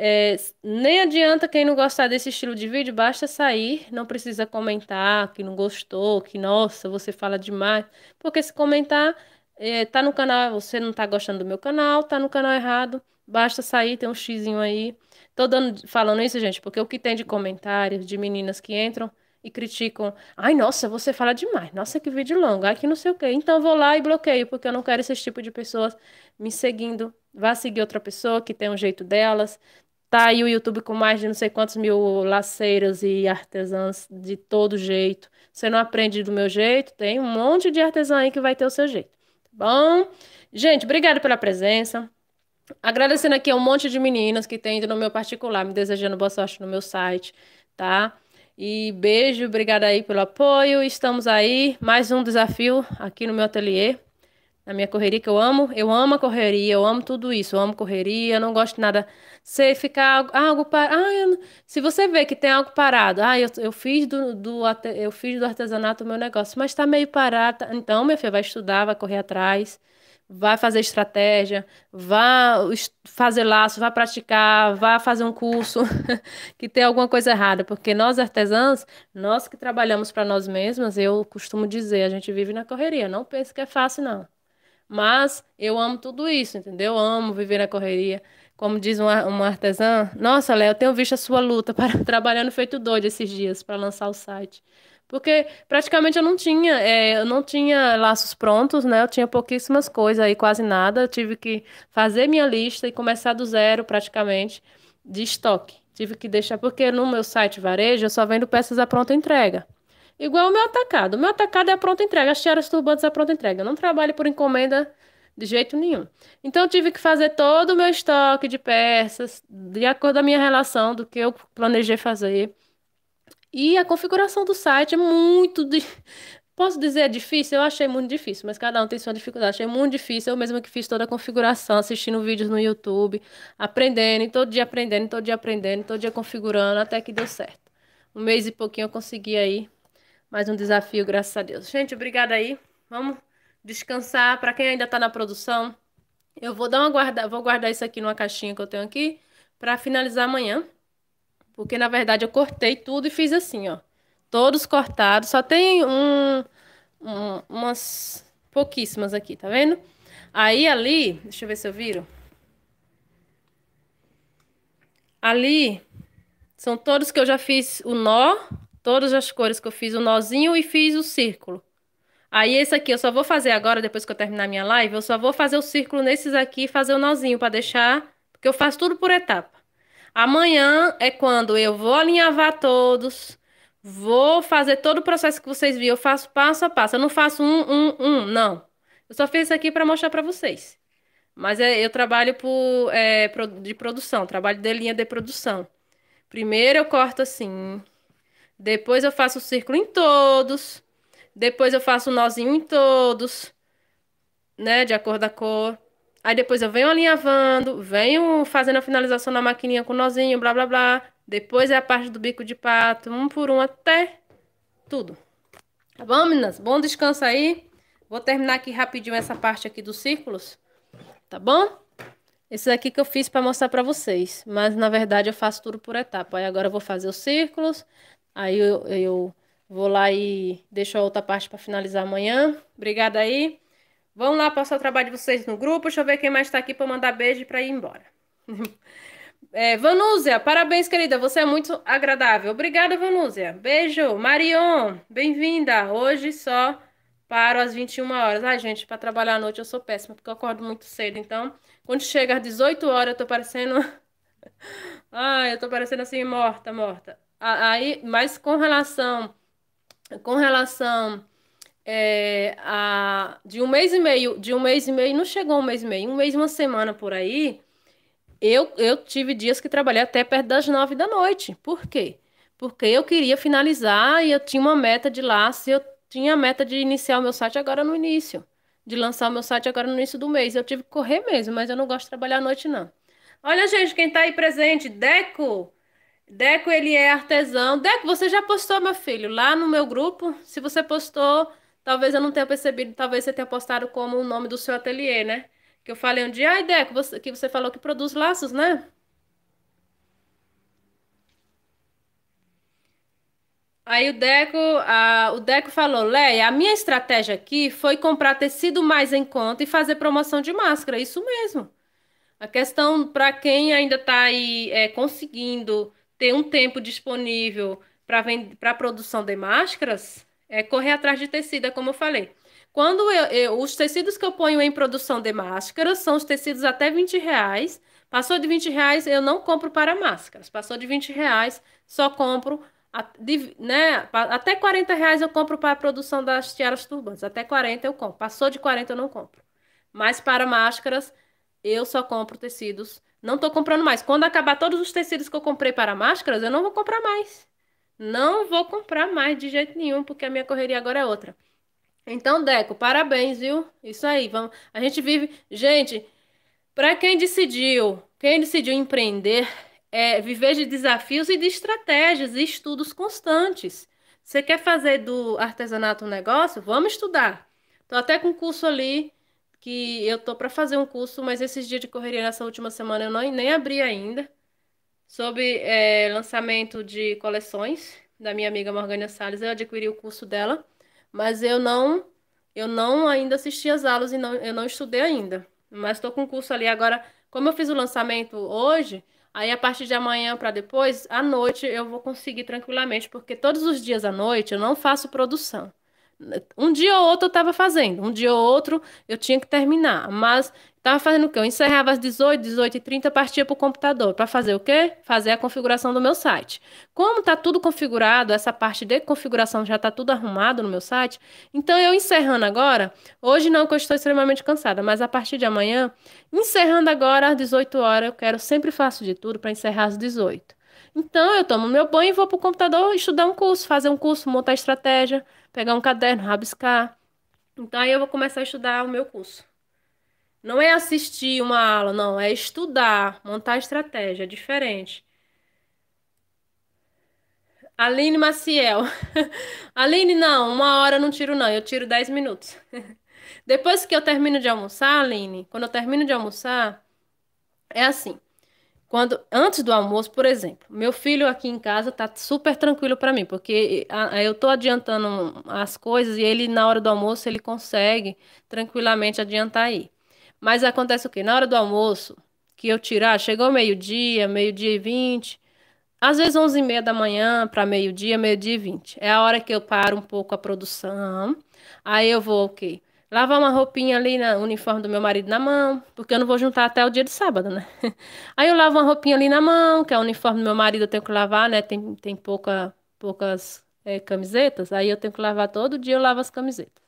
É, nem adianta quem não gostar desse estilo de vídeo, basta sair, não precisa comentar que não gostou, que nossa, você fala demais, porque se comentar, é, tá no canal, você não tá gostando do meu canal, tá no canal errado, Basta sair, tem um xizinho aí. Tô dando, falando isso, gente, porque o que tem de comentários de meninas que entram e criticam. Ai, nossa, você fala demais. Nossa, que vídeo longo. Ai, que não sei o quê. Então vou lá e bloqueio, porque eu não quero esse tipo de pessoas me seguindo. Vá seguir outra pessoa que tem um jeito delas. Tá aí o YouTube com mais de não sei quantos mil laceiras e artesãs de todo jeito. Você não aprende do meu jeito, tem um monte de artesã aí que vai ter o seu jeito. Tá bom? Gente, obrigado pela presença. Agradecendo aqui a um monte de meninas que tem ido no meu particular, me desejando boa sorte no meu site, tá? E beijo, obrigada aí pelo apoio. Estamos aí, mais um desafio aqui no meu ateliê, na minha correria que eu amo. Eu amo a correria, eu amo tudo isso, eu amo correria, eu não gosto de nada. Você ficar algo parado. Ah, se você vê que tem algo parado, ah, eu, eu fiz do, do eu fiz do artesanato o meu negócio, mas tá meio parado. Tá, então, minha filha, vai estudar, vai correr atrás Vai fazer estratégia, vá fazer laço, vá praticar, vá fazer um curso, que tem alguma coisa errada, porque nós artesãs, nós que trabalhamos para nós mesmas, eu costumo dizer, a gente vive na correria, não pense que é fácil, não. Mas eu amo tudo isso, entendeu? Eu amo viver na correria. Como diz uma, uma artesã, nossa, Léo, eu tenho visto a sua luta para trabalhando feito doido esses dias para lançar o site. Porque praticamente eu não tinha, é, eu não tinha laços prontos, né? Eu tinha pouquíssimas coisas aí, quase nada. Eu tive que fazer minha lista e começar do zero praticamente de estoque. Tive que deixar, porque no meu site varejo eu só vendo peças à pronta entrega. Igual o meu atacado. O meu atacado é a pronta entrega, as tiaras turbantes à pronta entrega. Eu não trabalho por encomenda de jeito nenhum. Então eu tive que fazer todo o meu estoque de peças, de acordo com a minha relação, do que eu planejei fazer e a configuração do site é muito. Di... Posso dizer é difícil? Eu achei muito difícil, mas cada um tem sua dificuldade. Achei muito difícil. Eu mesma que fiz toda a configuração, assistindo vídeos no YouTube, aprendendo, e todo dia aprendendo, todo dia aprendendo, todo dia configurando, até que deu certo. Um mês e pouquinho eu consegui aí. Mais um desafio, graças a Deus. Gente, obrigada aí. Vamos descansar. Para quem ainda está na produção, eu vou dar uma guarda, vou guardar isso aqui numa caixinha que eu tenho aqui para finalizar amanhã. Porque, na verdade, eu cortei tudo e fiz assim, ó. Todos cortados. Só tem um, um, umas pouquíssimas aqui, tá vendo? Aí, ali... Deixa eu ver se eu viro. Ali são todos que eu já fiz o nó. Todas as cores que eu fiz o nozinho e fiz o círculo. Aí, esse aqui eu só vou fazer agora, depois que eu terminar minha live, eu só vou fazer o círculo nesses aqui e fazer o nozinho para deixar... Porque eu faço tudo por etapa. Amanhã é quando eu vou alinhavar todos, vou fazer todo o processo que vocês viram, eu faço passo a passo. Eu não faço um, um, um, não. Eu só fiz isso aqui para mostrar para vocês. Mas é, eu trabalho por, é, de produção, trabalho de linha de produção. Primeiro eu corto assim, depois eu faço o círculo em todos, depois eu faço o nozinho em todos, né, de acordo com a cor. Aí depois eu venho alinhavando, venho fazendo a finalização na maquininha com nozinho, blá blá blá. Depois é a parte do bico de pato, um por um até tudo. Tá bom, meninas? Bom descanso aí. Vou terminar aqui rapidinho essa parte aqui dos círculos, tá bom? Esse aqui que eu fiz para mostrar para vocês, mas na verdade eu faço tudo por etapa. Aí agora eu vou fazer os círculos, aí eu, eu vou lá e deixo a outra parte para finalizar amanhã. Obrigada aí. Vão lá passar o trabalho de vocês no grupo. Deixa eu ver quem mais está aqui para mandar beijo para ir embora. É, Vanúzia, parabéns, querida. Você é muito agradável. Obrigada, Vanúzia. Beijo. Marion, bem-vinda. Hoje só paro às 21 horas. Ai, gente, para trabalhar à noite eu sou péssima, porque eu acordo muito cedo. Então, quando chega às 18 horas, eu tô parecendo. Ai, eu tô parecendo assim, morta, morta. Aí, mas com relação. Com relação é, a, de um mês e meio, de um mês e meio, não chegou um mês e meio, um mês e uma semana por aí, eu, eu tive dias que trabalhei até perto das nove da noite. Por quê? Porque eu queria finalizar e eu tinha uma meta de lá, se eu tinha a meta de iniciar o meu site agora no início, de lançar o meu site agora no início do mês. Eu tive que correr mesmo, mas eu não gosto de trabalhar à noite, não. Olha, gente, quem tá aí presente, Deco! Deco, ele é artesão. Deco, você já postou, meu filho, lá no meu grupo? Se você postou, Talvez eu não tenha percebido, talvez você tenha postado como o nome do seu ateliê, né? Que eu falei um dia, ai, Deco, você, que você falou que produz laços, né? Aí o Deco, a, o Deco falou, Leia, a minha estratégia aqui foi comprar tecido mais em conta e fazer promoção de máscara. Isso mesmo. A questão para quem ainda está aí é, conseguindo ter um tempo disponível para a produção de máscaras, é correr atrás de tecido, é como eu falei. Quando eu, eu, os tecidos que eu ponho em produção de máscaras são os tecidos até 20 reais. Passou de 20 reais, eu não compro para máscaras. Passou de 20 reais, só compro. De, né, até 40 reais eu compro para a produção das tiaras turbantes. Até 40 eu compro. Passou de 40 eu não compro. Mas para máscaras, eu só compro tecidos. Não estou comprando mais. Quando acabar todos os tecidos que eu comprei para máscaras, eu não vou comprar mais. Não vou comprar mais de jeito nenhum, porque a minha correria agora é outra. Então, Deco, parabéns, viu? Isso aí, vamos. A gente vive, gente, para quem decidiu, quem decidiu empreender, é viver de desafios e de estratégias e estudos constantes. Você quer fazer do artesanato um negócio? Vamos estudar. Tô até com um curso ali que eu tô para fazer um curso, mas esses dias de correria nessa última semana eu não, nem abri ainda. Sobre é, lançamento de coleções da minha amiga Morgana Salles, eu adquiri o curso dela, mas eu não eu não ainda assisti as aulas e não, eu não estudei ainda. Mas estou com o curso ali agora. Como eu fiz o lançamento hoje, aí a partir de amanhã para depois, à noite eu vou conseguir tranquilamente, porque todos os dias à noite eu não faço produção. Um dia ou outro eu estava fazendo, um dia ou outro eu tinha que terminar, mas estava fazendo o quê? Eu encerrava às 18, 18 e 30 partia para o computador para fazer o quê? Fazer a configuração do meu site. Como está tudo configurado, essa parte de configuração já está tudo arrumado no meu site, então eu encerrando agora, hoje não que eu estou extremamente cansada, mas a partir de amanhã, encerrando agora às 18 horas, eu quero, sempre faço de tudo para encerrar às 18. Então, eu tomo meu banho e vou para o computador estudar um curso, fazer um curso, montar estratégia, pegar um caderno, rabiscar. Então aí eu vou começar a estudar o meu curso. Não é assistir uma aula, não, é estudar, montar estratégia, é diferente. Aline Maciel. Aline, não, uma hora não tiro, não, eu tiro 10 minutos. Depois que eu termino de almoçar, Aline, quando eu termino de almoçar, é assim. Quando, antes do almoço, por exemplo, meu filho aqui em casa tá super tranquilo para mim, porque a, a, eu tô adiantando as coisas e ele na hora do almoço ele consegue tranquilamente adiantar aí. Mas acontece o quê? Na hora do almoço, que eu tirar, chegou meio-dia, meio-dia e vinte, às vezes onze e meia da manhã para meio-dia, meio-dia e vinte. É a hora que eu paro um pouco a produção, aí eu vou o okay, quê? lavar uma roupinha ali na uniforme do meu marido na mão, porque eu não vou juntar até o dia de sábado, né? Aí eu lavo uma roupinha ali na mão, que é o uniforme do meu marido, eu tenho que lavar, né? Tem, tem pouca, poucas é, camisetas, aí eu tenho que lavar todo dia, eu lavo as camisetas.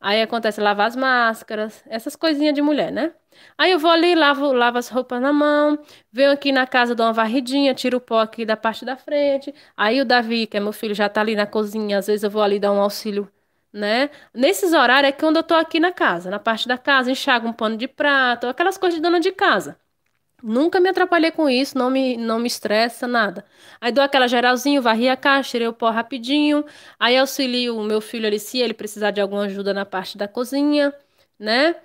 Aí acontece lavar as máscaras, essas coisinhas de mulher, né? Aí eu vou ali, lavo, lavo as roupas na mão, venho aqui na casa, dou uma varridinha, tiro o pó aqui da parte da frente. Aí o Davi, que é meu filho, já tá ali na cozinha, às vezes eu vou ali dar um auxílio né? Nesses horários é quando eu tô aqui na casa, na parte da casa, enxago um pano de prato, aquelas coisas de dona de casa. Nunca me atrapalhei com isso, não me, não me estressa, nada. Aí dou aquela geralzinho, varri a caixa, tirei o pó rapidinho. Aí auxilio o meu filho ali se ele precisar de alguma ajuda na parte da cozinha, né?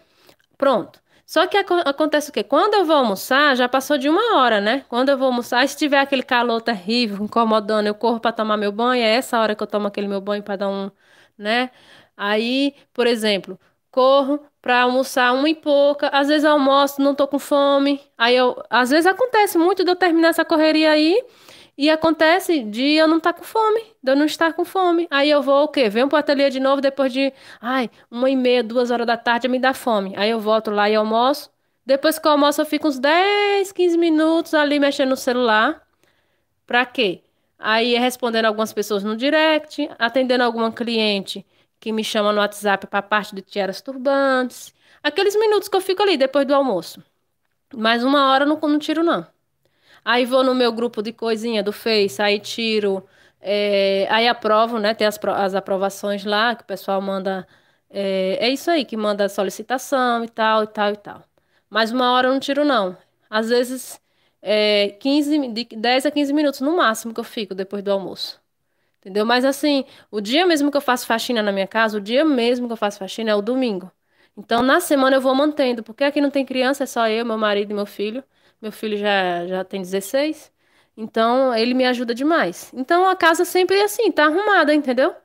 Pronto. Só que ac acontece o quê? Quando eu vou almoçar, já passou de uma hora, né? Quando eu vou almoçar, se tiver aquele calor terrível, incomodando, eu corro para tomar meu banho, é essa hora que eu tomo aquele meu banho para dar um, né? Aí, por exemplo, corro para almoçar uma e pouca, às vezes almoço, não tô com fome. Aí eu, às vezes acontece muito de eu terminar essa correria aí e acontece de eu não estar tá com fome, de eu não estar com fome. Aí eu vou o quê? Venho pro ateliê de novo depois de, ai, uma e meia, duas horas da tarde me dá fome. Aí eu volto lá e almoço. Depois que eu almoço, eu fico uns 10, 15 minutos ali mexendo no celular. Pra quê? Aí é respondendo algumas pessoas no direct, atendendo alguma cliente que me chama no WhatsApp para parte de tiaras turbantes. Aqueles minutos que eu fico ali depois do almoço. Mas uma hora não, não tiro, não. Aí vou no meu grupo de coisinha do Face, aí tiro. É, aí aprovo, né? Tem as, as aprovações lá que o pessoal manda. É, é isso aí, que manda solicitação e tal, e tal, e tal. Mas uma hora eu não tiro, não. Às vezes é, 15, de 10 a 15 minutos no máximo que eu fico depois do almoço. Entendeu? Mas assim, o dia mesmo que eu faço faxina na minha casa, o dia mesmo que eu faço faxina é o domingo. Então, na semana eu vou mantendo, porque aqui não tem criança, é só eu, meu marido e meu filho. Meu filho já, já tem 16. Então, ele me ajuda demais. Então, a casa sempre é assim, tá arrumada, entendeu?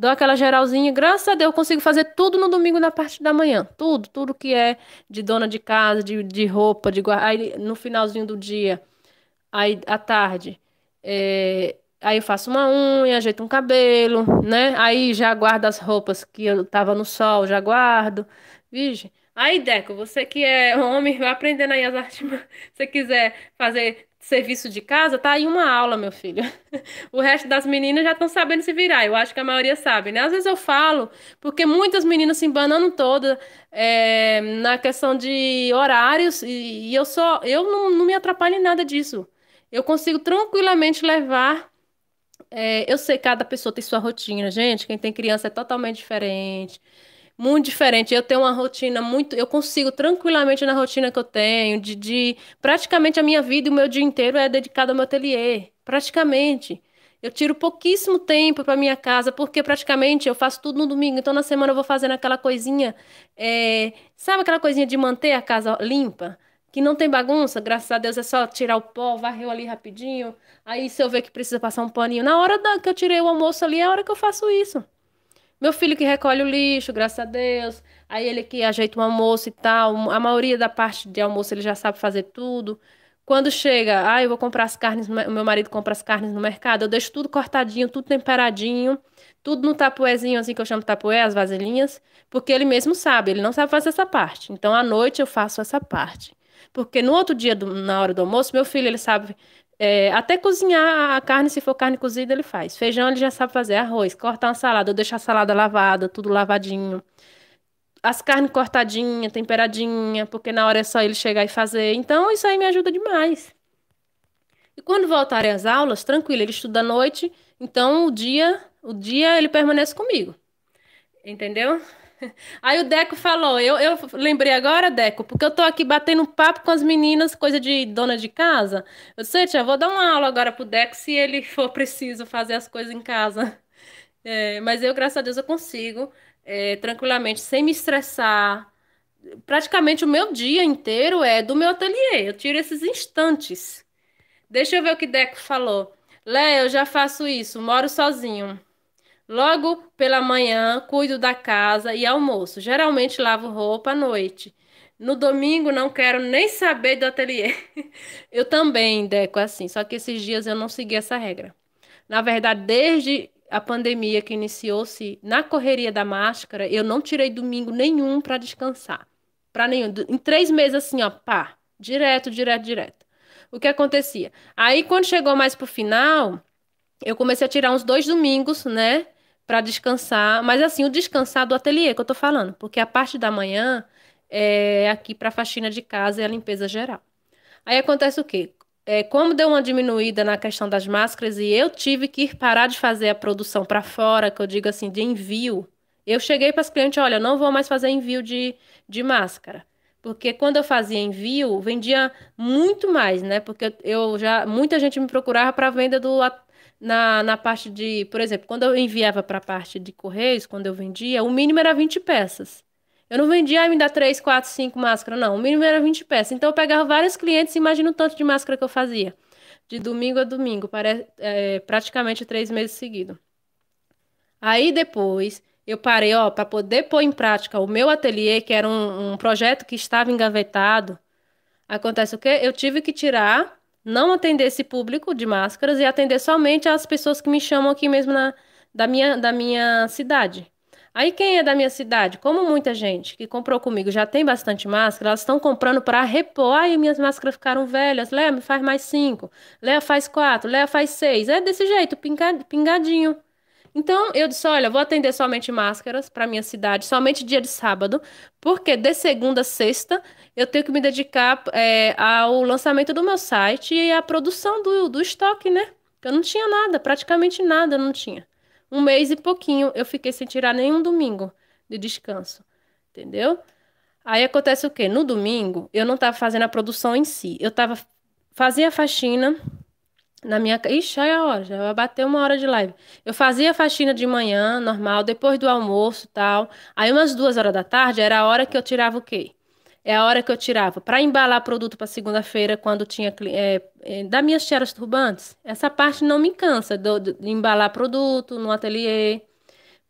dou aquela geralzinha. Graças a Deus, eu consigo fazer tudo no domingo na parte da manhã. Tudo, tudo que é de dona de casa, de, de roupa, de guarda. Aí no finalzinho do dia, aí à tarde, é... aí eu faço uma unha, ajeito um cabelo, né? Aí já guardo as roupas que eu tava no sol, já guardo. Vixe. Aí, Deco, você que é homem, vai aprendendo aí as artes. Se você quiser fazer serviço de casa tá aí uma aula, meu filho. O resto das meninas já estão sabendo se virar. Eu acho que a maioria sabe, né? Às vezes eu falo, porque muitas meninas se embanando toda é, na questão de horários, e, e eu só eu não, não, me atrapalho em nada disso. Eu consigo tranquilamente levar. É, eu sei cada pessoa tem sua rotina, gente. Quem tem criança é totalmente diferente muito diferente. Eu tenho uma rotina muito. Eu consigo tranquilamente na rotina que eu tenho, de, de praticamente a minha vida e o meu dia inteiro é dedicado ao meu ateliê. Praticamente. Eu tiro pouquíssimo tempo para minha casa, porque praticamente eu faço tudo no domingo. Então, na semana, eu vou fazendo aquela coisinha. É... Sabe aquela coisinha de manter a casa limpa? Que não tem bagunça, graças a Deus é só tirar o pó, varreu ali rapidinho. Aí, se eu ver que precisa passar um paninho, na hora da... que eu tirei o almoço ali, é a hora que eu faço isso. Meu filho que recolhe o lixo, graças a Deus. Aí ele que ajeita o almoço e tal. A maioria da parte de almoço ele já sabe fazer tudo. Quando chega, ah, eu vou comprar as carnes, O meu marido compra as carnes no mercado, eu deixo tudo cortadinho, tudo temperadinho, tudo no tapuézinho, assim que eu chamo tapué, as vasilhinhas, porque ele mesmo sabe, ele não sabe fazer essa parte. Então, à noite eu faço essa parte. Porque no outro dia, do, na hora do almoço, meu filho, ele sabe é, até cozinhar a carne, se for carne cozida, ele faz. Feijão ele já sabe fazer, arroz, cortar uma salada, deixar a salada lavada, tudo lavadinho. As carnes cortadinha, temperadinha, porque na hora é só ele chegar e fazer. Então, isso aí me ajuda demais. E quando voltarem as aulas, tranquilo, ele estuda à noite, então o dia, o dia ele permanece comigo. Entendeu? Aí o Deco falou, eu, eu lembrei agora, Deco, porque eu tô aqui batendo papo com as meninas, coisa de dona de casa. Eu sei, tia, vou dar uma aula agora pro Deco se ele for preciso fazer as coisas em casa. É, mas eu, graças a Deus, eu consigo, é, tranquilamente, sem me estressar. Praticamente o meu dia inteiro é do meu ateliê. Eu tiro esses instantes. Deixa eu ver o que Deco falou. Lé, eu já faço isso, moro sozinho. Logo pela manhã, cuido da casa e almoço. Geralmente lavo roupa à noite. No domingo não quero nem saber do ateliê. Eu também deco assim, só que esses dias eu não segui essa regra. Na verdade, desde a pandemia que iniciou-se na correria da máscara, eu não tirei domingo nenhum para descansar. Para nenhum. Em três meses assim, ó, pá, direto, direto, direto. O que acontecia? Aí quando chegou mais pro final, eu comecei a tirar uns dois domingos, né? para descansar. Mas assim, o descansar do ateliê que eu tô falando, porque a parte da manhã é aqui para faxina de casa e a limpeza geral. Aí acontece o quê? É, como deu uma diminuída na questão das máscaras e eu tive que ir parar de fazer a produção para fora, que eu digo assim, de envio, eu cheguei para as clientes, olha, não vou mais fazer envio de, de máscara. Porque quando eu fazia envio, vendia muito mais, né? Porque eu já muita gente me procurava para venda do na, na parte de, por exemplo, quando eu enviava para a parte de correios, quando eu vendia, o mínimo era 20 peças. Eu não vendia, ah, me dá 3, 4, 5 máscaras, não. O mínimo era 20 peças. Então eu pegava vários clientes, imagina o tanto de máscara que eu fazia. De domingo a domingo, para, é, praticamente três meses seguidos. Aí depois eu parei, ó, para poder pôr em prática o meu ateliê, que era um, um projeto que estava engavetado. Acontece o quê? Eu tive que tirar não atender esse público de máscaras e atender somente as pessoas que me chamam aqui mesmo na, da, minha, da minha cidade. Aí quem é da minha cidade, como muita gente que comprou comigo já tem bastante máscara, elas estão comprando para repor. Aí minhas máscaras ficaram velhas. Léa, me faz mais cinco. Léa faz quatro. Léa faz seis. É desse jeito, pingadinho. Então eu disse: olha, vou atender somente máscaras para minha cidade, somente dia de sábado, porque de segunda a sexta eu tenho que me dedicar é, ao lançamento do meu site e à produção do, do estoque, né? Eu não tinha nada, praticamente nada não tinha. Um mês e pouquinho eu fiquei sem tirar nenhum domingo de descanso, entendeu? Aí acontece o quê? No domingo eu não estava fazendo a produção em si, eu estava fazia a faxina na minha casa. Ixi, olha é a hora, já vai bater uma hora de live. Eu fazia faxina de manhã, normal, depois do almoço tal. Aí, umas duas horas da tarde, era a hora que eu tirava o quê? É a hora que eu tirava para embalar produto para segunda-feira, quando tinha. É, é, das minhas tiaras turbantes, essa parte não me cansa, do, de embalar produto no ateliê,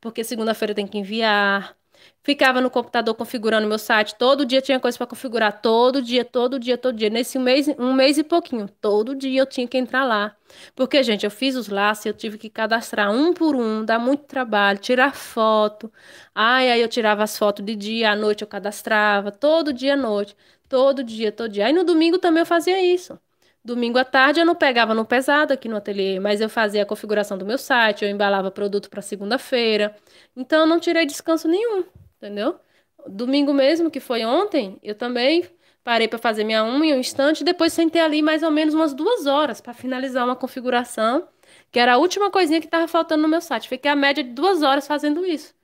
porque segunda-feira tem que enviar ficava no computador configurando meu site, todo dia tinha coisa para configurar, todo dia, todo dia, todo dia. Nesse mês, um mês e pouquinho, todo dia eu tinha que entrar lá. Porque, gente, eu fiz os laços, eu tive que cadastrar um por um, dá muito trabalho, tirar foto. Ai, aí eu tirava as fotos de dia, à noite eu cadastrava, todo dia à noite, todo dia, todo dia. Aí no domingo também eu fazia isso. Domingo à tarde eu não pegava no pesado aqui no ateliê, mas eu fazia a configuração do meu site, eu embalava produto para segunda-feira. Então eu não tirei descanso nenhum entendeu? Domingo mesmo, que foi ontem, eu também parei para fazer minha unha um instante, depois sentei ali mais ou menos umas duas horas para finalizar uma configuração, que era a última coisinha que estava faltando no meu site. Fiquei a média de duas horas fazendo isso.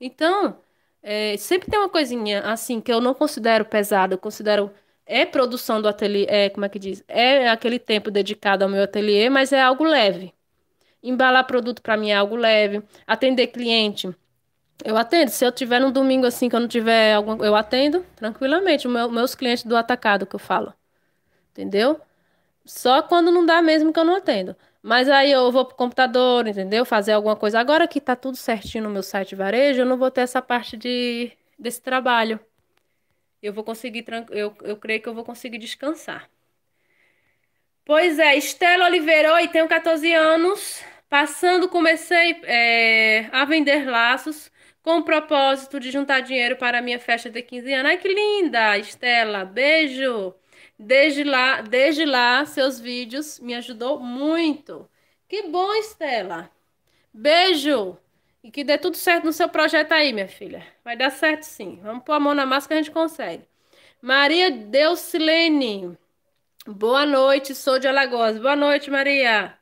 Então, é, sempre tem uma coisinha assim que eu não considero pesada, eu considero é produção do ateliê, é, como é que diz? É aquele tempo dedicado ao meu ateliê, mas é algo leve. Embalar produto para mim é algo leve, atender cliente eu atendo. Se eu tiver num domingo assim que eu não tiver alguma, eu atendo tranquilamente. Meu, meus clientes do atacado que eu falo, entendeu? Só quando não dá mesmo que eu não atendo. Mas aí eu vou pro computador, entendeu? Fazer alguma coisa. Agora que tá tudo certinho no meu site varejo, eu não vou ter essa parte de, desse trabalho. Eu vou conseguir, eu, eu creio que eu vou conseguir descansar. Pois é, Estela Oliveira, e tenho 14 anos. Passando, comecei é, a vender laços com o propósito de juntar dinheiro para a minha festa de 15 anos. Ai, que linda, Estela, beijo! Desde lá, desde lá, seus vídeos me ajudou muito. Que bom, Estela. Beijo. E que dê tudo certo no seu projeto aí, minha filha. Vai dar certo sim. Vamos pôr a mão na massa que a gente consegue. Maria Deusilene. Boa noite, sou de Alagoas. Boa noite, Maria.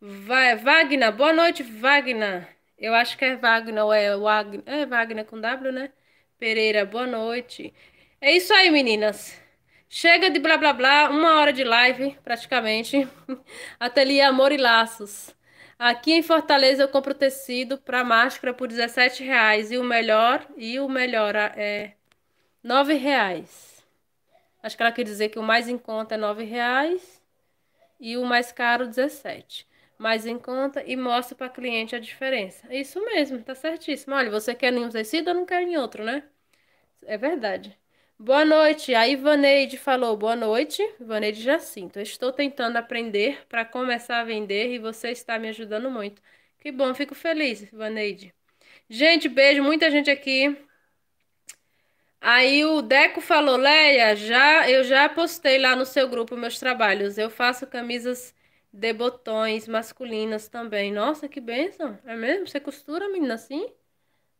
Vai, Wagner. Boa noite, Wagner. Eu acho que é Wagner, ou é Wagner, é Wagner com W, né? Pereira, boa noite. É isso aí, meninas. Chega de blá blá blá, uma hora de live, praticamente. Ateliê Amor e Laços. Aqui em Fortaleza eu compro tecido para máscara por 17 reais e o melhor e o melhor é 9 reais. Acho que ela quer dizer que o mais em conta é 9 reais e o mais caro 17 mais em conta e mostra para cliente a diferença. É isso mesmo, tá certíssimo. Olha, você quer em um tecido ou não quer em outro, né? É verdade. Boa noite. A Ivaneide falou: Boa noite, Ivaneide Jacinto. Estou tentando aprender para começar a vender e você está me ajudando muito. Que bom, fico feliz, Ivaneide. Gente, beijo, muita gente aqui. Aí o Deco falou: Leia, já, eu já postei lá no seu grupo meus trabalhos. Eu faço camisas de botões masculinas também. Nossa, que benção! É mesmo? Você costura, menina, assim?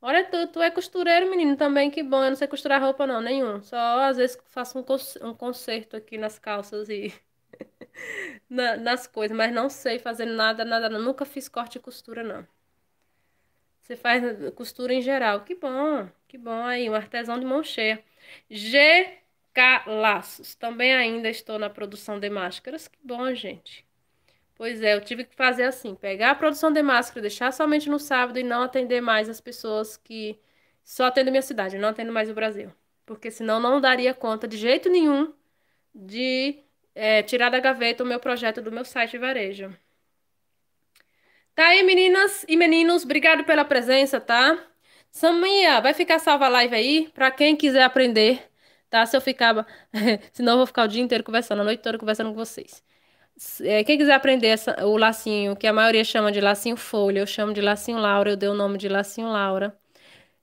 Olha, tu, tu é costureiro, menino, também, que bom. Eu não sei costurar roupa, não, nenhum. Só às vezes faço um, um conserto aqui nas calças e Na, nas coisas, mas não sei fazer nada, nada. Não. Nunca fiz corte e costura, não. Você faz costura em geral. Que bom, que bom aí, um artesão de mão cheia. GK Laços. Também ainda estou na produção de máscaras. Que bom, gente. Pois é, eu tive que fazer assim, pegar a produção de máscara, deixar somente no sábado e não atender mais as pessoas que só atendem minha cidade, não atendo mais o Brasil. Porque senão não daria conta de jeito nenhum de é, tirar da gaveta o meu projeto do meu site varejo. Tá aí, meninas e meninos, obrigado pela presença, tá? Samia, vai ficar salva a live aí para quem quiser aprender, tá? Se eu ficar, senão eu vou ficar o dia inteiro conversando, a noite toda conversando com vocês. É, quem quiser aprender essa, o lacinho, que a maioria chama de lacinho folha, eu chamo de lacinho Laura, eu dei o nome de lacinho Laura.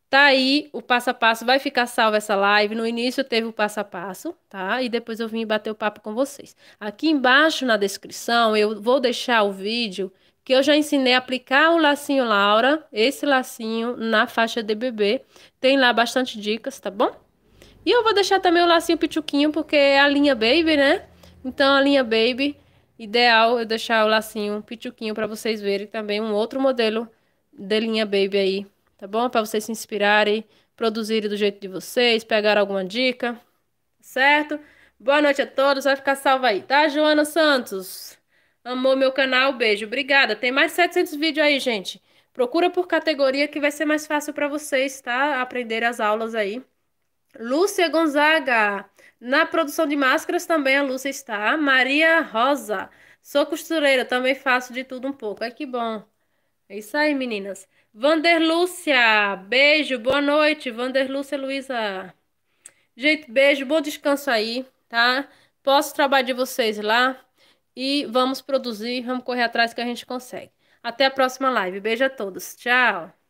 Tá aí o passo a passo, vai ficar salva essa live. No início teve o passo a passo, tá? E depois eu vim bater o papo com vocês. Aqui embaixo na descrição eu vou deixar o vídeo que eu já ensinei a aplicar o lacinho Laura, esse lacinho na faixa de bebê. Tem lá bastante dicas, tá bom? E eu vou deixar também o lacinho pituquinho, porque é a linha baby, né? Então a linha baby Ideal eu deixar o lacinho pituquinho para vocês verem também um outro modelo de linha baby aí, tá bom? Para vocês se inspirarem, produzirem do jeito de vocês, pegar alguma dica, certo? Boa noite a todos, vai ficar salva aí, tá? Joana Santos, amou meu canal, beijo, obrigada. Tem mais 700 vídeos aí, gente. Procura por categoria que vai ser mais fácil para vocês, tá? Aprender as aulas aí. Lúcia Gonzaga, na produção de máscaras também a Lúcia está. Maria Rosa, sou costureira, também faço de tudo um pouco. Ai, que bom. É isso aí, meninas. Vanderlúcia, beijo, boa noite. Vanderlúcia Luísa. Gente, beijo, bom descanso aí, tá? Posso trabalhar de vocês lá e vamos produzir, vamos correr atrás que a gente consegue. Até a próxima live. Beijo a todos. Tchau.